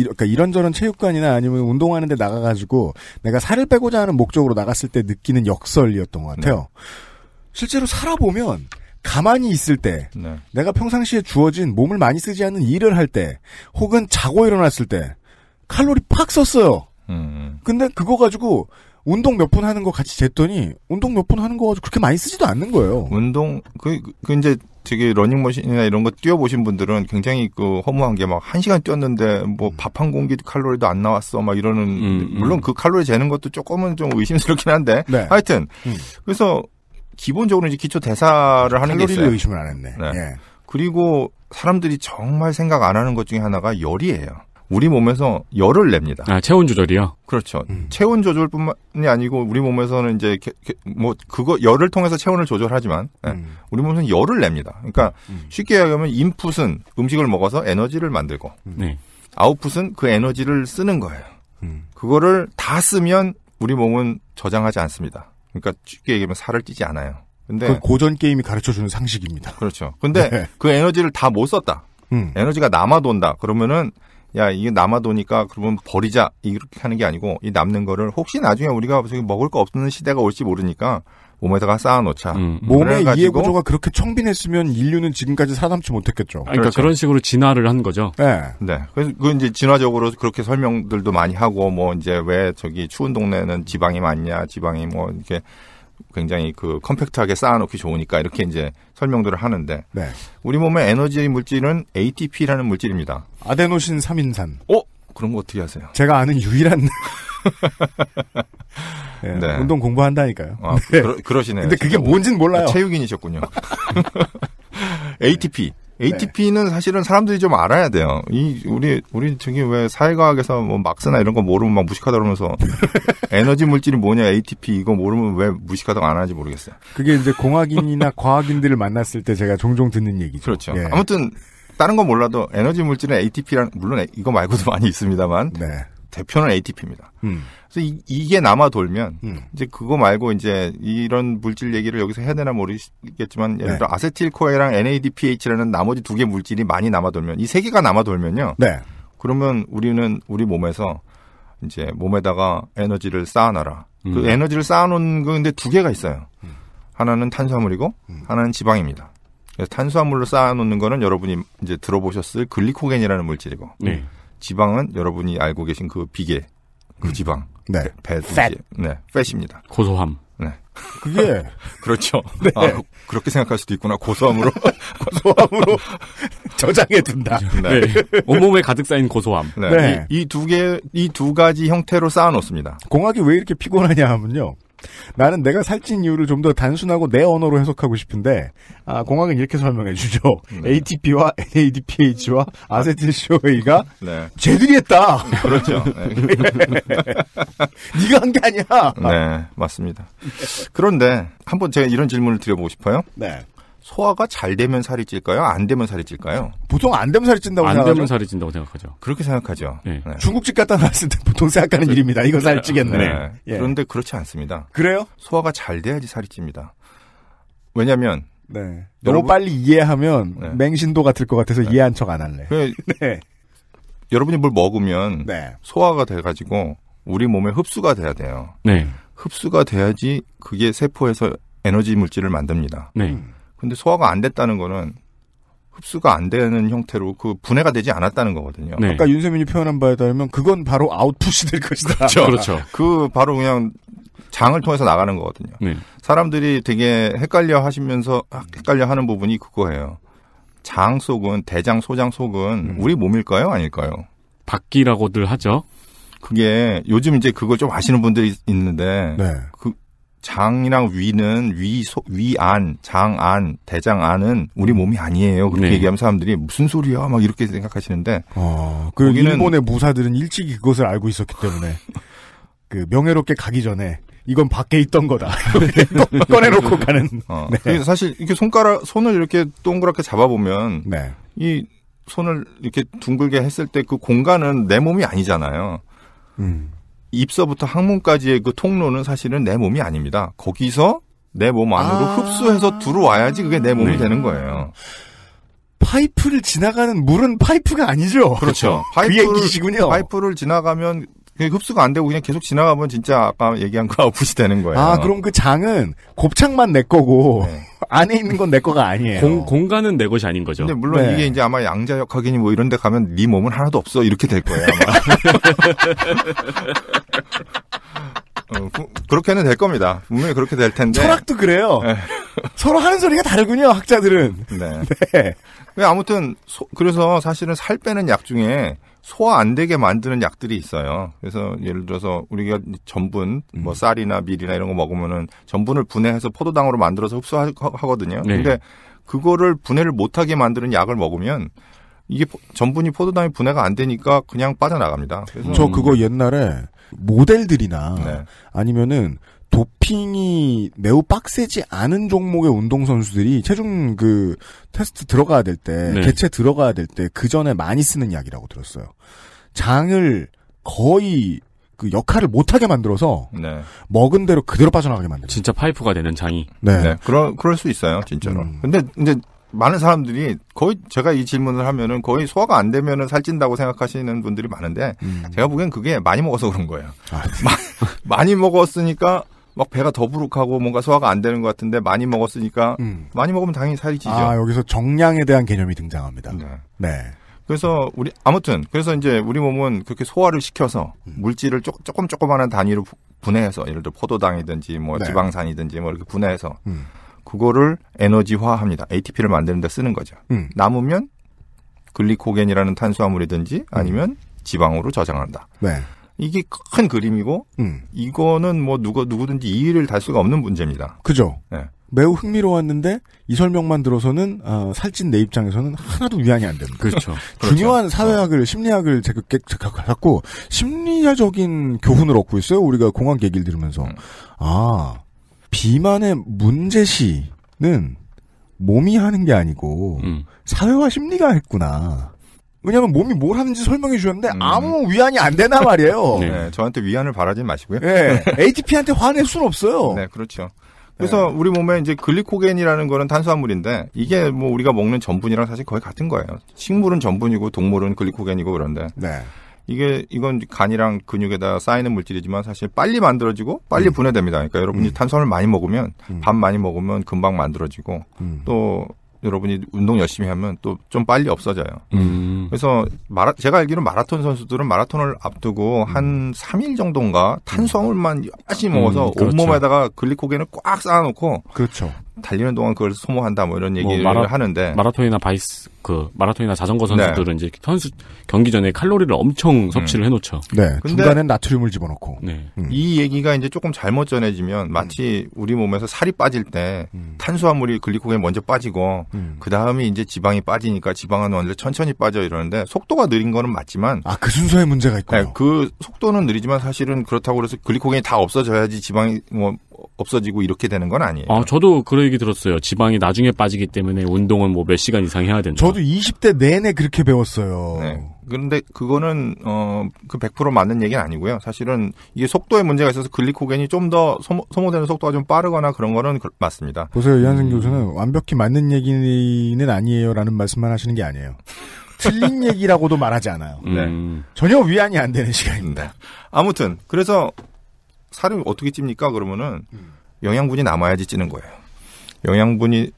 그러니까 이런저런 체육관이나 아니면 운동하는데 나가가지고 내가 살을 빼고자 하는 목적으로 나갔을 때 느끼는 역설이었던 것 같아요. 네. 실제로 살아보면 가만히 있을 때, 네. 내가 평상시에 주어진 몸을 많이 쓰지 않는 일을 할 때, 혹은 자고 일어났을 때, 칼로리 팍 썼어요. 음. 음. 근데 그거 가지고 운동 몇 분 하는 거 같이 쟀더니 운동 몇 분 하는 거 가지고 그렇게 많이 쓰지도 않는 거예요. 운동 그, 그 이제 되게 러닝머신이나 이런 거 뛰어보신 분들은 굉장히 그 허무한 게 막 한 시간 뛰었는데 뭐 밥한 음. 공기 칼로리도 안 나왔어 막 이러는 음, 음. 물론 그 칼로리 재는 것도 조금은 좀 의심스럽긴 한데 네. 하여튼 음. 그래서 기본적으로 이제 기초 대사를 하는 게 있어요. 의심을 안 했네. 네. 예. 그리고 사람들이 정말 생각 안 하는 것 중에 하나가 열이에요. 우리 몸에서 열을 냅니다. 아, 체온 조절이요? 그렇죠. 음. 체온 조절뿐만이 아니고 우리 몸에서는 이제 게, 게, 뭐 그거 열을 통해서 체온을 조절하지만 예, 음. 네. 우리 몸에서는 열을 냅니다. 그러니까 음. 쉽게 얘기하면 인풋은 음식을 먹어서 에너지를 만들고 음. 네. 아웃풋은 그 에너지를 쓰는 거예요. 음. 그거를 다 쓰면 우리 몸은 저장하지 않습니다. 그러니까 쉽게 얘기하면 살을 찌지 않아요. 근데 그 고전 게임이 가르쳐 주는 상식입니다. 그렇죠. 근데 네. 그 에너지를 다 못 썼다. 음. 에너지가 남아 돈다. 그러면은 야 이게 남아도니까 그러면 버리자 이렇게 하는 게 아니고 이 남는 거를 혹시 나중에 우리가 먹을 거 없는 시대가 올지 모르니까 몸에다가 쌓아놓자. 음, 음. 몸의 이해 구조가 그렇게 청빈했으면 인류는 지금까지 살아남지 못했겠죠. 그러니까 그렇죠. 그런 식으로 진화를 한 거죠. 네. 네. 그래서 그 이제 진화적으로 그렇게 설명들도 많이 하고 뭐 이제 왜 저기 추운 동네는 지방이 많냐, 지방이 뭐 이렇게 굉장히 그 컴팩트하게 쌓아놓기 좋으니까 이렇게 이제 설명들을 하는데 네. 우리 몸의 에너지 물질은 ATP라는 물질입니다. 아데노신 3인산. 어? 그런 거 어떻게 하세요? 제가 아는 유일한 네, 네. 운동 공부한다니까요. 아, 네. 그러, 시네요 근데 그게 뭔진 몰라요. 아, 체육인이셨군요. ATP. 네. ATP는 네. 사실은 사람들이 좀 알아야 돼요. 이 우리 우리 저기 왜 사회과학에서 뭐 막스나 이런 거 모르면 막 무식하다 그러면서 에너지 물질이 뭐냐 ATP 이거 모르면 왜 무식하다고 안 하는지 모르겠어요. 그게 이제 공학인이나 과학인들을 만났을 때 제가 종종 듣는 얘기죠. 그렇죠. 예. 아무튼 다른 건 몰라도 에너지 물질은 ATP랑 물론 이거 말고도 많이 있습니다만 네. 대표는 ATP입니다. 음. 그래서 이, 게 남아 돌면 음. 이제 그거 말고 이제 이런 물질 얘기를 여기서 해야 되나 모르겠지만 예를 네. 들어 네. 아세틸 코에랑 NADPH라는 나머지 두 개 물질이 많이 남아 돌면 이 세 개가 남아 돌면요. 네. 그러면 우리는 우리 몸에서 이제 몸에다가 에너지를 쌓아놔라. 음. 그 에너지를 쌓아놓은 건데 두 개가 있어요. 음. 하나는 탄수화물이고 음. 하나는 지방입니다. 그래서 탄수화물로 쌓아놓는 거는 여러분이 이제 들어보셨을 글리코겐이라는 물질이고 네. 지방은 여러분이 알고 계신 그 비계, 그 음. 지방. 네. 배, 배 네. 팻입니다. 고소함. 네. 그게 그렇죠. 네. 아, 그렇게 생각할 수도 있구나. 고소함으로 고소함으로 저장해 둔다. 네. 네. 온몸에 가득 쌓인 고소함. 네. 네. 이두 개 이 두 가지 형태로 쌓아 놓습니다. 공학이 왜 이렇게 피곤하냐 하면요. 나는 내가 살찐 이유를 좀 더 단순하고 내 언어로 해석하고 싶은데 아, 공학은 이렇게 설명해 주죠. 네. ATP와 NADPH와 아세틸쇼웨이가 네. 쟤들이 했다. 그렇죠. 네. 네가 한 게 아니야. 네, 맞습니다. 그런데 한번 제가 이런 질문을 드려보고 싶어요. 네. 소화가 잘 되면 살이 찔까요? 안 되면 살이 찔까요? 보통 안 되면 살이 찐다고 생각하죠. 안 되면 살이 찐다고 생각하죠. 그렇게 생각하죠. 네. 네. 중국집 갔다나왔을때 보통 생각하는 그, 일입니다. 이거 살 찌겠네. 네. 예. 그런데 그렇지 않습니다. 그래요? 소화가 잘 돼야지 살이 찝니다. 왜냐하면 네. 너무 여러분, 빨리 이해하면 네. 맹신도 같을 것 같아서 네. 이해한 척 안 할래. 그 네. 여러분이 뭘 먹으면 네. 소화가 돼가지고 우리 몸에 흡수가 돼야 돼요. 네. 흡수가 돼야지 그게 세포에서 에너지 물질을 만듭니다. 네. 음. 근데 소화가 안 됐다는 거는 흡수가 안 되는 형태로 그 분해가 되지 않았다는 거거든요. 네. 아까 윤세민이 표현한 바에 따르면 그건 바로 아웃풋이 될 것이다. 그렇죠. 그 그렇죠. 그 바로 그냥 장을 통해서 나가는 거거든요. 네. 사람들이 되게 헷갈려 하시면서 아, 헷갈려 하는 부분이 그거예요. 장 속은 대장, 소장 속은 음. 우리 몸일까요? 아닐까요? 바뀌라고들 하죠. 그게 요즘 이제 그거 좀 아시는 분들이 있는데 네. 그 장이랑 위는 위, 위안, 장 안, 대장안은 우리 음. 몸이 아니에요. 그렇게 네. 얘기하면 사람들이 무슨 소리야? 막 이렇게 생각하시는데. 어, 그 일본의 무사들은 일찍 그것을 알고 있었기 때문에. 그 명예롭게 가기 전에 이건 밖에 있던 거다. 꺼내놓고 가는. 어, 네. 사실 이렇게 손가락, 손을 이렇게 동그랗게 잡아보면. 네. 이 손을 이렇게 둥글게 했을 때 그 공간은 내 몸이 아니잖아요. 음. 입서부터 항문까지의 그 통로는 사실은 내 몸이 아닙니다. 거기서 내 몸 안으로 아~ 흡수해서 들어와야지 그게 내 몸이 네. 되는 거예요. 파이프를 지나가는 물은 파이프가 아니죠. 그렇죠. 파이프기시군요 파이프를 지나가면 흡수가 안 되고 그냥 계속 지나가면 진짜 아까 얘기한 거 그 아웃풋이 되는 거예요. 아, 그럼 그 장은 곱창만 내 거고. 네. 안에 있는 건 내 거가 아니에요. 공, 공간은 내 것이 아닌 거죠. 근데 물론 네. 이게 이제 아마 양자역 학이니뭐 이런 데 가면 네 몸은 하나도 없어 이렇게 될 거예요. 어, 그렇게는 될 겁니다. 분명히 그렇게 될 텐데. 철학도 그래요. 네. 서로 하는 소리가 다르군요, 학자들은. 네. 네. 아무튼, 소, 그래서 사실은 살 빼는 약 중에 소화 안 되게 만드는 약들이 있어요. 그래서 예를 들어서 우리가 전분, 뭐 음. 쌀이나 밀이나 이런 거 먹으면은 전분을 분해해서 포도당으로 만들어서 흡수하거든요. 네. 근데 그거를 분해를 못하게 만드는 약을 먹으면 이게 전분이 포도당이 분해가 안 되니까 그냥 빠져나갑니다. 저 그거 옛날에 모델들이나 네. 아니면은 도핑이 매우 빡세지 않은 종목의 운동선수들이 체중 그 테스트 들어가야 될 때, 네. 개체 들어가야 될 때, 그 전에 많이 쓰는 약이라고 들었어요. 장을 거의 그 역할을 못하게 만들어서 네. 먹은 대로 그대로 빠져나가게 만들어 진짜 파이프가 되는 장이. 네. 네. 그런 그럴 수 있어요, 진짜로. 음. 근데 이제 많은 사람들이 거의 제가 이 질문을 하면은 거의 소화가 안 되면은 살찐다고 생각하시는 분들이 많은데 음. 제가 보기엔 그게 많이 먹어서 그런 거예요. 아, 네. 많이 먹었으니까 막 배가 더부룩하고 뭔가 소화가 안 되는 것 같은데 많이 먹었으니까 음. 많이 먹으면 당연히 살이 찌죠. 아 여기서 정량에 대한 개념이 등장합니다. 네. 네. 그래서 우리 아무튼 그래서 이제 우리 몸은 그렇게 소화를 시켜서 음. 물질을 조, 조금 조금만한 단위로 분해해서 예를 들어 포도당이든지 뭐 네. 지방산이든지 뭐 이렇게 분해해서 음. 그거를 에너지화합니다. ATP를 만드는데 쓰는 거죠. 음. 남으면 글리코겐이라는 탄수화물이든지 아니면 음. 지방으로 저장한다. 네. 이게 큰 그림이고 음. 이거는 뭐 누가 누구든지 이의를 달 수가 없는 문제입니다. 그죠. 네. 매우 흥미로웠는데 이 설명만 들어서는 어, 살찐 내 입장에서는 하나도 위안이 안 됩니다. 그렇죠. 중요한 그렇죠. 사회학을 심리학을 제각갖고 심리적인 학 교훈을 얻고 있어요. 우리가 공항 얘기를 들으면서 음. 아 비만의 문제시는 몸이 하는 게 아니고 음. 사회와 심리가 했구나. 왜냐하면 몸이 뭘 하는지 설명해 주셨는데 음. 아무 위안이 안 되나 말이에요. 네. 네, 저한테 위안을 바라지 마시고요. 네, 예. ATP한테 화낼 수는 없어요. 네, 그렇죠. 그래서 우리 몸에 이제 글리코겐이라는 거는 탄수화물인데 이게 뭐 우리가 먹는 전분이랑 사실 거의 같은 거예요. 식물은 전분이고 동물은 글리코겐이고 그런데 네. 이게 이건 간이랑 근육에다 쌓이는 물질이지만 사실 빨리 만들어지고 빨리 음. 분해됩니다. 그러니까 여러분이 음. 탄수화물 많이 먹으면 음. 밥 많이 먹으면 금방 만들어지고 음. 또 여러분이 운동 열심히 하면 또 좀 빨리 없어져요. 음. 그래서 마라, 제가 알기로 마라톤 선수들은 마라톤을 앞두고 한 3일 음. 정도인가 탄수화물만 열심히 음. 먹어서 음, 그렇죠. 온몸에다가 글리코겐을 꽉 쌓아놓고 그렇죠. 달리는 동안 그걸 소모한다 뭐 이런 뭐 얘기를 뭐 마라, 하는데 마라톤이나 바이스 그 마라톤이나 자전거 선수들은 네. 이제 선수 경기 전에 칼로리를 엄청 음. 섭취를 음. 해놓죠. 네. 중간엔 나트륨을 집어넣고. 네. 음. 이 얘기가 이제 조금 잘못 전해지면 마치 음. 우리 몸에서 살이 빠질 때 음. 탄수화물이 글리코겐 먼저 빠지고 음. 그 다음에 이제 지방이 빠지니까 지방은 원래 천천히 빠져 이러는데 속도가 느린 거는 맞지만 아 그 순서에 문제가 있고요. 네, 그 속도는 느리지만 사실은 그렇다고 그래서 글리코겐이 다 없어져야지 지방이 뭐 없어지고 이렇게 되는 건 아니에요. 아, 저도 그런 얘기 들었어요. 지방이 나중에 빠지기 때문에 운동은 뭐 몇 시간 이상 해야 된다. 저도 20대 내내 그렇게 배웠어요. 네. 그런데 그거는 어그 100% 맞는 얘기는 아니고요. 사실은 이게 속도에 문제가 있어서 글리코겐이 좀 더 소모, 되는 속도가 좀 빠르거나 그런 거는 그, 맞습니다. 보세요, 이한승 음. 교수는 완벽히 맞는 얘기는 아니에요라는 말씀만 하시는 게 아니에요. 틀린 얘기라고도 말하지 않아요. 네. 음. 전혀 위안이 안 되는 시간입니다. 네. 아무튼 그래서 살을 어떻게 찝니까? 그러면은 음. 영양분이 남아야지 찌는 거예요. 영양분이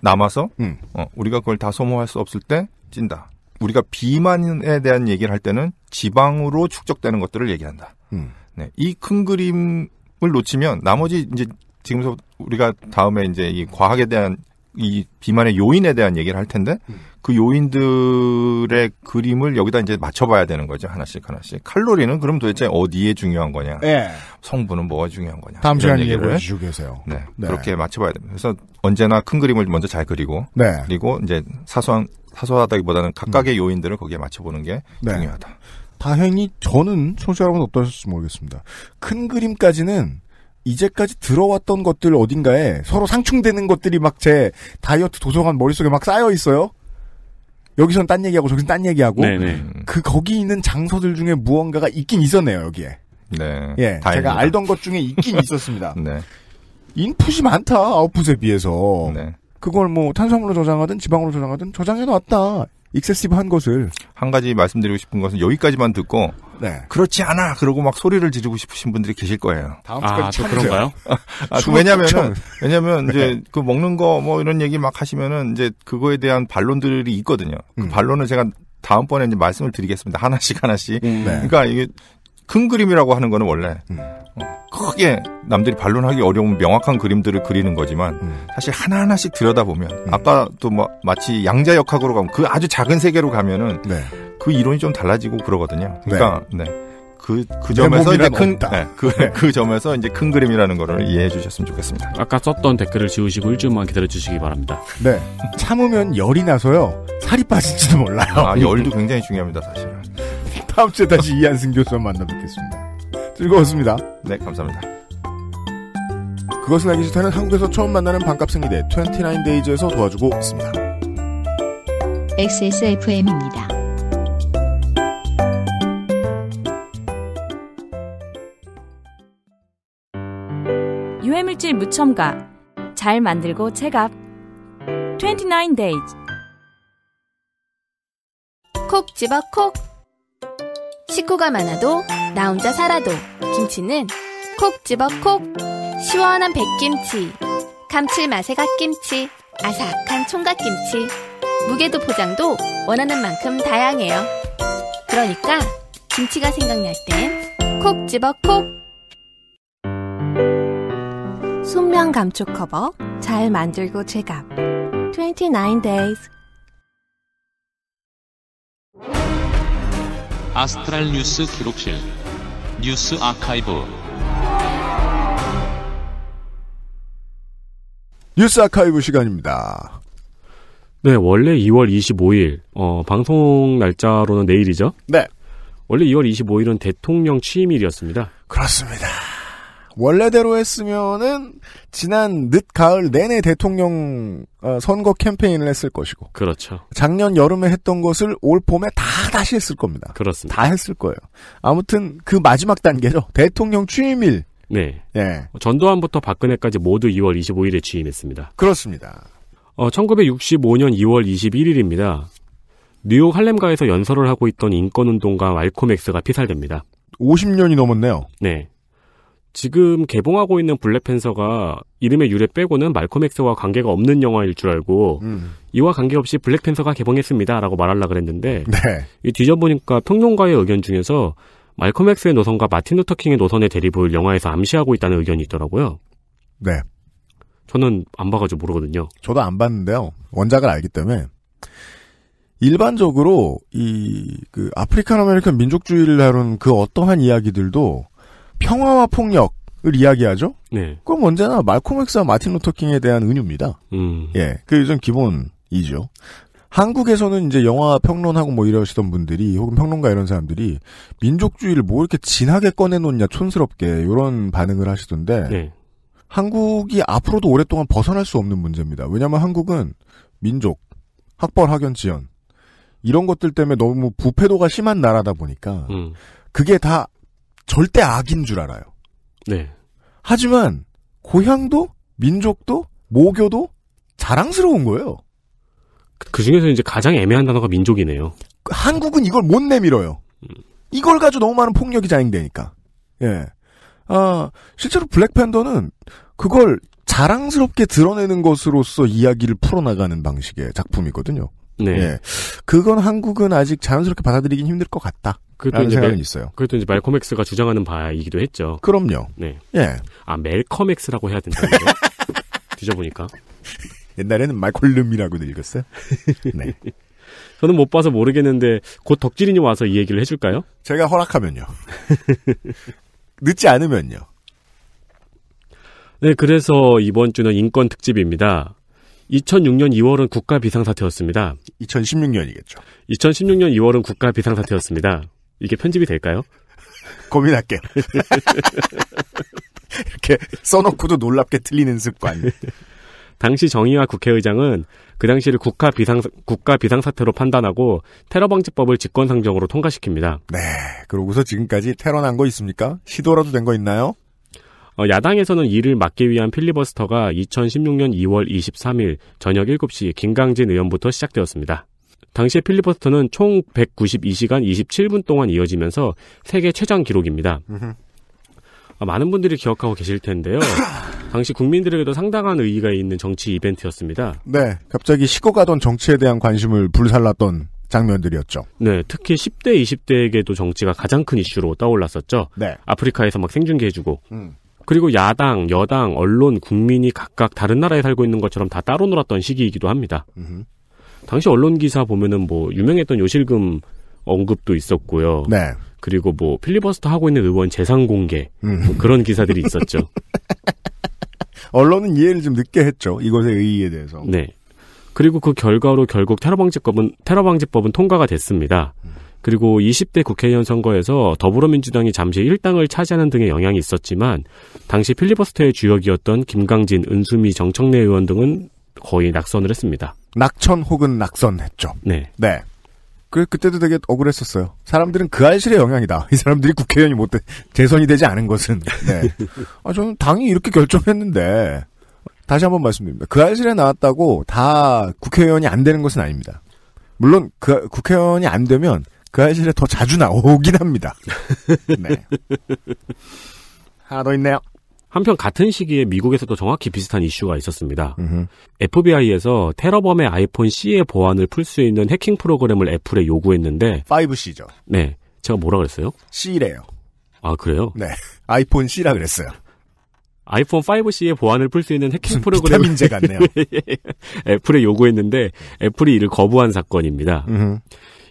남아서 음. 어, 우리가 그걸 다 소모할 수 없을 때 찐다. 우리가 비만에 대한 얘기를 할 때는 지방으로 축적되는 것들을 얘기한다. 음. 네, 이 큰 그림을 놓치면 나머지 이제 지금서 우리가 다음에 이제 이 과학에 대한 이 비만의 요인에 대한 얘기를 할 텐데 음. 그 요인들의 그림을 여기다 이제 맞춰봐야 되는 거죠 하나씩 하나씩 칼로리는 그럼 도대체 어디에 중요한 거냐 네. 성분은 뭐가 중요한 거냐 다음 시간에 얘기를 주시고 계세요 네, 네. 그렇게 맞춰봐야 됩니다 그래서 언제나 큰 그림을 먼저 잘 그리고 네. 그리고 이제 사소한 사소하다기보다는 각각의 음. 요인들을 거기에 맞춰보는 게 네. 중요하다 다행히 저는 청취자 여러분 어떠셨을지 모르겠습니다 큰 그림까지는 이제까지 들어왔던 것들 어딘가에 서로 상충되는 것들이 막 제 다이어트 도서관 머릿속에 막 쌓여 있어요. 여기선 딴 얘기하고 저기선 딴 얘기하고 네네. 네. 음. 그 거기 있는 장소들 중에 무언가가 있긴 있었네요 여기에. 네. 예, 다행입다 제가 알던 것 중에 있긴 있었습니다. 네. 인풋이 많다 아웃풋에 비해서. 네. 그걸 뭐 탄수화물로 저장하든 지방으로 저장하든 저장해 놨다 익세시브한 것을 한 가지 말씀드리고 싶은 것은 여기까지만 듣고 네. 그렇지 않아 그러고 막 소리를 지르고 싶으신 분들이 계실 거예요. 다음 아, 주까지 아, 그런가요? 아, 그 왜냐면은 왜냐면 네. 이제 그 먹는 거 뭐 이런 얘기 막 하시면은 이제 그거에 대한 반론들이 있거든요. 그 음. 반론을 제가 다음번에 이제 말씀을 드리겠습니다. 하나씩 하나씩. 음. 네. 그러니까 이게 큰 그림이라고 하는 거는 원래 음. 어, 크게 남들이 반론하기 어려운 명확한 그림들을 그리는 거지만 음. 사실 하나하나씩 들여다보면 음. 아까도 뭐 마치 양자 역학으로 가면 그 아주 작은 세계로 가면은 네. 그 이론이 좀 달라지고 그러거든요. 네. 그러니까 네. 네. 그, 그 점에서 이제 큰, 네, 그, 네. 그 점에서 이제 큰 그림이라는 거를 네. 이해해 주셨으면 좋겠습니다. 아까 썼던 댓글을 지우시고 일주일만 기다려 주시기 바랍니다. 네. 참으면 열이 나서요. 살이 빠질지도 몰라요. 아, 열도 굉장히 중요합니다, 사실은. 다음 주에 다시 이한승 교수와 만나 뵙겠습니다. 즐거웠습니다. 네, 감사합니다. 그것은 알기 싫다는 한국에서 처음 만나는 반값생리대 29데이즈에서 도와주고 있습니다. XSFM입니다. 유해물질 무첨가 잘 만들고 체갑 29 d a y 콕 집어 콕 식구가 많아도 나 혼자 살아도 김치는 콕 집어 콕 시원한 백김치 감칠맛의 갓김치 아삭한 총각김치 무게도 포장도 원하는 만큼 다양해요 그러니까 김치가 생각날 땐 콕 집어 콕 숙면 감촉 커버 잘 만들고 제갑 29 days 아스트랄 뉴스 기록실 뉴스 아카이브 뉴스 아카이브 시간입니다. 네, 원래 2월 25일 어, 방송 날짜로는 내일이죠? 네. 원래 2월 25일은 대통령 취임일이었습니다. 그렇습니다. 원래대로 했으면은 지난 늦가을 내내 대통령 어, 선거 캠페인을 했을 것이고 그렇죠. 작년 여름에 했던 것을 올 봄에 다 다시 했을 겁니다. 그렇습니다. 다 했을 거예요. 아무튼 그 마지막 단계죠. 대통령 취임일. 네. 예. 전두환부터 박근혜까지 모두 2월 25일에 취임했습니다. 그렇습니다. 어, 1965년 2월 21일입니다. 뉴욕 할렘가에서 연설을 하고 있던 인권운동가 말코맥스가 피살됩니다. 50년이 넘었네요. 네. 지금 개봉하고 있는 블랙팬서가 이름의 유래 빼고는 말콤 엑스와 관계가 없는 영화일 줄 알고 음. 이와 관계없이 블랙팬서가 개봉했습니다라고 말하려 그랬는데 네. 이 뒤져보니까 평론가의 의견 중에서 말콤 엑스의 노선과 마틴 루터킹의 노선의 대립을 영화에서 암시하고 있다는 의견이 있더라고요. 네. 저는 안 봐가지고 모르거든요. 저도 안 봤는데요. 원작을 알기 때문에 일반적으로 이그 아프리칸 아메리칸 민족주의를 다룬 그 어떠한 이야기들도 평화와 폭력을 이야기하죠. 네. 그럼 언제나 말콤 엑스와 마틴 루터 킹에 대한 은유입니다. 음. 예, 그 요즘 기본이죠. 한국에서는 이제 영화 평론하고 뭐 이러시던 분들이 혹은 평론가 이런 사람들이 민족주의를 뭐 이렇게 진하게 꺼내놓냐 촌스럽게 이런 반응을 하시던데 네. 한국이 앞으로도 오랫동안 벗어날 수 없는 문제입니다. 왜냐하면 한국은 민족, 학벌, 학연, 지연 이런 것들 때문에 너무 부패도가 심한 나라다 보니까 음. 그게 다 절대 악인 줄 알아요. 네. 하지만 고향도 민족도 모교도 자랑스러운 거예요. 그, 그 중에서 이제 가장 애매한 단어가 민족이네요. 한국은 이걸 못 내밀어요. 이걸 가지고 너무 많은 폭력이 자행되니까. 예. 아, 실제로 블랙팬더는 그걸 자랑스럽게 드러내는 것으로서 이야기를 풀어나가는 방식의 작품이거든요. 네. 예. 그건 한국은 아직 자연스럽게 받아들이긴 힘들 것 같다. 그것도 생각은 있어요. 그것도 이제 말콤엑스가 주장하는 바이기도 했죠. 그럼요. 네. 예. 아 멜컴엑스라고 해야 된다. 뒤져보니까 옛날에는 말콜름이라고도 읽었어요. 네. 저는 못 봐서 모르겠는데 곧 덕질인이 와서 이 얘기를 해줄까요? 제가 허락하면요. 늦지 않으면요. 네, 그래서 이번 주는 인권 특집입니다. 2006년 2월은 국가 비상사태였습니다. 2016년이겠죠. 2016년 2월은 국가 비상사태였습니다. 이게 편집이 될까요? 고민할게요. 이렇게 써놓고도 놀랍게 틀리는 습관. 당시 정의와 국회의장은 그 당시를 국가 비상 국가 비상사태로 판단하고 테러방지법을 직권상정으로 통과시킵니다. 네. 그러고서 지금까지 테러 난 거 있습니까? 시도라도 된 거 있나요? 어, 야당에서는 이를 막기 위한 필리버스터가 2016년 2월 23일 저녁 7시 김강진 의원부터 시작되었습니다. 당시의 필리버스터는 총 192시간 27분 동안 이어지면서 세계 최장 기록입니다. 아, 많은 분들이 기억하고 계실 텐데요. 당시 국민들에게도 상당한 의의가 있는 정치 이벤트였습니다. 네, 갑자기 식고 가던 정치에 대한 관심을 불살랐던 장면들이었죠. 네, 특히 10대, 20대에게도 정치가 가장 큰 이슈로 떠올랐었죠. 네. 아프리카에서 막 생중계해주고, 음. 그리고 야당, 여당, 언론, 국민이 각각 다른 나라에 살고 있는 것처럼 다 따로 놀았던 시기이기도 합니다. 당시 언론 기사 보면은 뭐 유명했던 요실금 언급도 있었고요. 네. 그리고 뭐 필리버스터 하고 있는 의원 재산 공개 뭐 음. 그런 기사들이 있었죠. 언론은 이해를 좀 늦게 했죠. 이것의 의의에 대해서. 네. 그리고 그 결과로 결국 테러방지법은 테러방지법은 통과가 됐습니다. 음. 그리고 20대 국회의원 선거에서 더불어민주당이 잠시 1당을 차지하는 등의 영향이 있었지만 당시 필리버스터의 주역이었던 김강진, 은수미, 정청래 의원 등은 거의 낙선을 했습니다. 낙천 혹은 낙선했죠. 네. 네. 그, 그때도 되게 억울했었어요. 사람들은 그 알실의 영향이다. 이 사람들이 국회의원이 못, 돼, 재선이 되지 않은 것은. 네. 아, 저는 당이 이렇게 결정했는데. 다시 한번 말씀드립니다. 그 알실에 나왔다고 다 국회의원이 안 되는 것은 아닙니다. 물론 그 국회의원이 안 되면 그 아실에 더 자주 나오긴 합니다. 네. 하나 더 있네요. 한편 같은 시기에 미국에서도 정확히 비슷한 이슈가 있었습니다. 으흠. FBI에서 테러범의 아이폰 C의 보안을 풀 수 있는 해킹 프로그램을 애플에 요구했는데 5C죠. 네. 제가 뭐라 그랬어요? C래요. 아, 그래요? 네. 아이폰 C라 그랬어요. 아이폰 5C의 보안을 풀 수 있는 해킹 프로그램 문제 같네요. 애플에 요구했는데 애플이 이를 거부한 사건입니다. 으흠.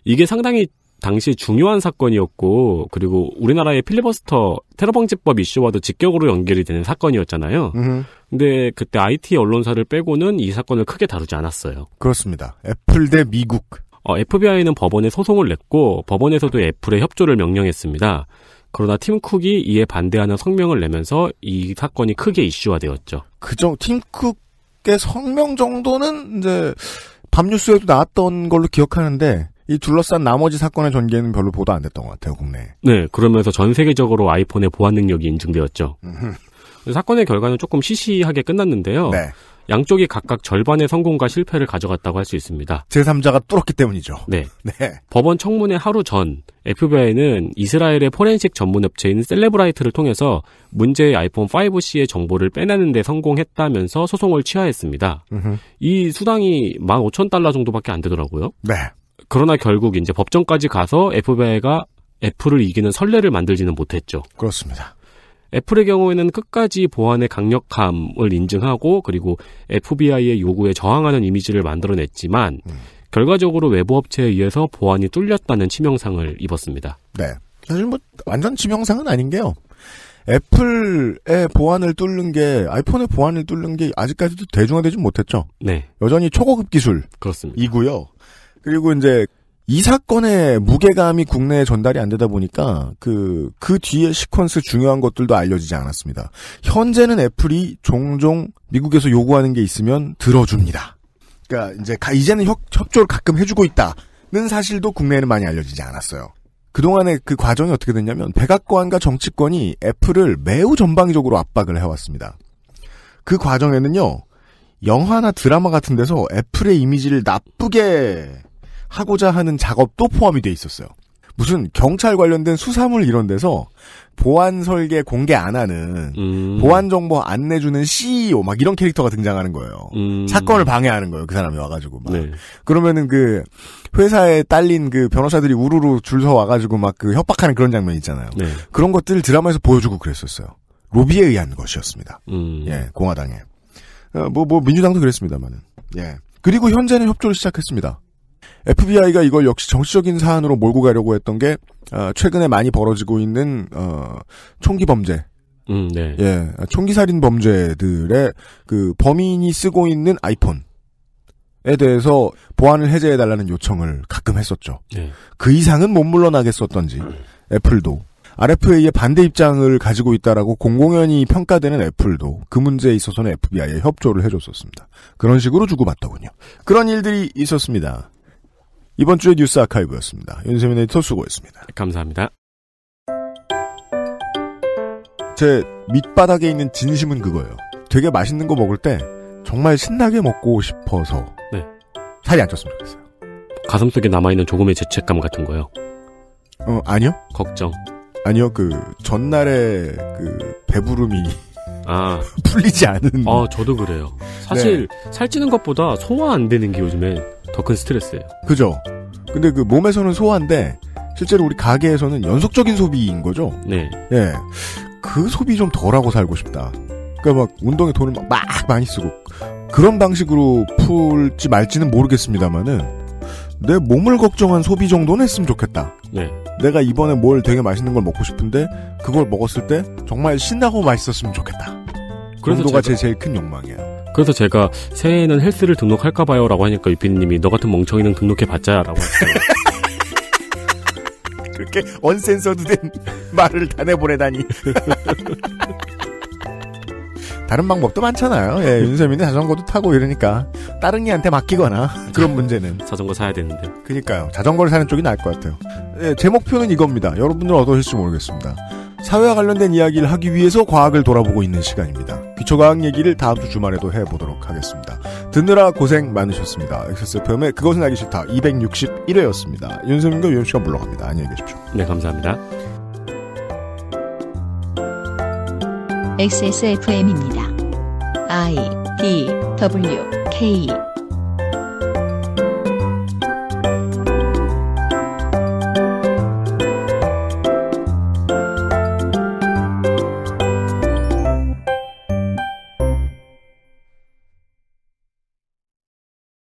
이게 상당히 당시 중요한 사건이었고 그리고 우리나라의 필리버스터 테러방지법 이슈와도 직격으로 연결이 되는 사건이었잖아요. 음. 근데 그때 IT 언론사를 빼고는 이 사건을 크게 다루지 않았어요. 그렇습니다. 애플 대 미국. 어, FBI는 법원에 소송을 냈고 법원에서도 애플에 협조를 명령했습니다. 그러나 팀 쿡이 이에 반대하는 성명을 내면서 이 사건이 크게 이슈화되었죠. 그죠. 팀 쿡의 성명 정도는 이제 밤뉴스에도 나왔던 걸로 기억하는데 이 둘러싼 나머지 사건의 전개는 별로 보도 안 됐던 것 같아요, 국내. 네, 그러면서 전 세계적으로 아이폰의 보안 능력이 인증되었죠. 음. 사건의 결과는 조금 시시하게 끝났는데요. 네. 양쪽이 각각 절반의 성공과 실패를 가져갔다고 할 수 있습니다. 제3자가 뚫었기 때문이죠. 네. 네. 법원 청문회 하루 전 FBI는 이스라엘의 포렌식 전문 업체인 셀레브라이트를 통해서 문제의 아이폰 5C의 정보를 빼내는 데 성공했다면서 소송을 취하했습니다. 으흠. 이 수당이 15,000달러 정도밖에 안 되더라고요. 네. 그러나 결국 이제 법정까지 가서 FBI가 애플을 이기는 선례를 만들지는 못했죠. 그렇습니다. 애플의 경우에는 끝까지 보안의 강력함을 인증하고 그리고 FBI의 요구에 저항하는 이미지를 만들어냈지만 음. 결과적으로 외부 업체에 의해서 보안이 뚫렸다는 치명상을 입었습니다. 네. 사실 뭐 완전 치명상은 아닌 게요. 애플의 보안을 뚫는 게 아이폰의 보안을 뚫는 게 아직까지도 대중화되지 못했죠. 네. 여전히 초고급 기술 그렇습니다. 이고요. 그리고 이제 이 사건의 무게감이 국내에 전달이 안 되다 보니까 그, 그 뒤에 시퀀스 중요한 것들도 알려지지 않았습니다. 현재는 애플이 종종 미국에서 요구하는 게 있으면 들어줍니다. 그니까 이제 이제는 협, 협조를 가끔 해주고 있다는 사실도 국내에는 많이 알려지지 않았어요. 그동안의 그 과정이 어떻게 됐냐면 백악관과 정치권이 애플을 매우 전방위적으로 압박을 해왔습니다. 그 과정에는요, 영화나 드라마 같은 데서 애플의 이미지를 나쁘게 하고자 하는 작업도 포함이 돼 있었어요. 무슨 경찰 관련된 수사물 이런 데서 보안 설계 공개 안 하는 음. 보안 정보 안 내주는 CEO 막 이런 캐릭터가 등장하는 거예요. 음. 사건을 방해하는 거예요. 그 사람이 와가지고 막 네. 그러면은 그 회사에 딸린 그 변호사들이 우르르 줄서 와가지고 막 그 협박하는 그런 장면 있잖아요. 네. 그런 것들을 드라마에서 보여주고 그랬었어요. 로비에 의한 것이었습니다. 음. 예, 공화당에 뭐뭐 어, 뭐 민주당도 그랬습니다만은 예. 그리고 현재는 협조를 시작했습니다. FBI가 이걸 역시 정치적인 사안으로 몰고 가려고 했던 게 아, 최근에 많이 벌어지고 있는 어, 총기 범죄. 음, 네. 예, 총기 살인 범죄들의 그 범인이 쓰고 있는 아이폰. 에 대해서 보안을 해제해 달라는 요청을 가끔 했었죠. 네. 그 이상은 못 물러나겠었던지 음. 애플도 RFA의 반대 입장을 가지고 있다라고 공공연히 평가되는 애플도 그 문제에 있어서는 FBI에 협조를 해줬었습니다. 그런 식으로 주고받더군요. 그런 일들이 있었습니다. 이번 주의 뉴스 아카이브였습니다. 윤세민 에디터 수고했습니다. 감사합니다. 제 밑바닥에 있는 진심은 그거예요. 되게 맛있는 거 먹을 때 정말 신나게 먹고 싶어서 네. 살이 안 쪘으면 좋겠어요. 가슴 속에 남아있는 조금의 죄책감 같은 거요. 어 아니요. 걱정. 아니요 그 전날에 그 배부름이 아 풀리지 않은. 아 저도 그래요. 사실 네. 살찌는 것보다 소화 안 되는 게 요즘에 더큰 스트레스예요. 그죠. 근데 그 몸에서는 소화인데 실제로 우리 가게에서는 연속적인 소비인 거죠. 네. 예. 그 소비 좀 덜하고 살고 싶다. 그러니까 막 운동에 돈을 막, 막 많이 쓰고 그런 방식으로 풀지 말지는 모르겠습니다만은 내 몸을 걱정한 소비 정도는 했으면 좋겠다. 네. 내가 이번에 뭘 되게 맛있는 걸 먹고 싶은데 그걸 먹었을 때 정말 신나고 맛있었으면 좋겠다. 그래서 정도가 제가, 제 제일 큰 욕망이에요. 그래서 제가 새해에는 헬스를 등록할까봐요 라고 하니까 유피님이 너 같은 멍청이는 등록해봤자 라고 하셨어요. 그렇게 언센서도 된 말을 다 내보내다니. 다른 방법도 많잖아요. 예, 윤세민이 자전거도 타고 이러니까 다른 이한테 맡기거나 그런 문제는 자전거 사야 되는데. 그니까요. 자전거를 사는 쪽이 나을 것 같아요. 예, 제 목표는 이겁니다. 여러분들 어떠실지 모르겠습니다. 사회와 관련된 이야기를 하기 위해서 과학을 돌아보고 있는 시간입니다. 기초과학 얘기를 다음 주 주말에도 해보도록 하겠습니다. 듣느라 고생 많으셨습니다. x 세 f m 의 그것은 알기 싫다 261회였습니다. 윤세민과 유엠씨가 물러갑니다. 안녕히 계십시오. 네, 감사합니다. XSFM입니다. I D W K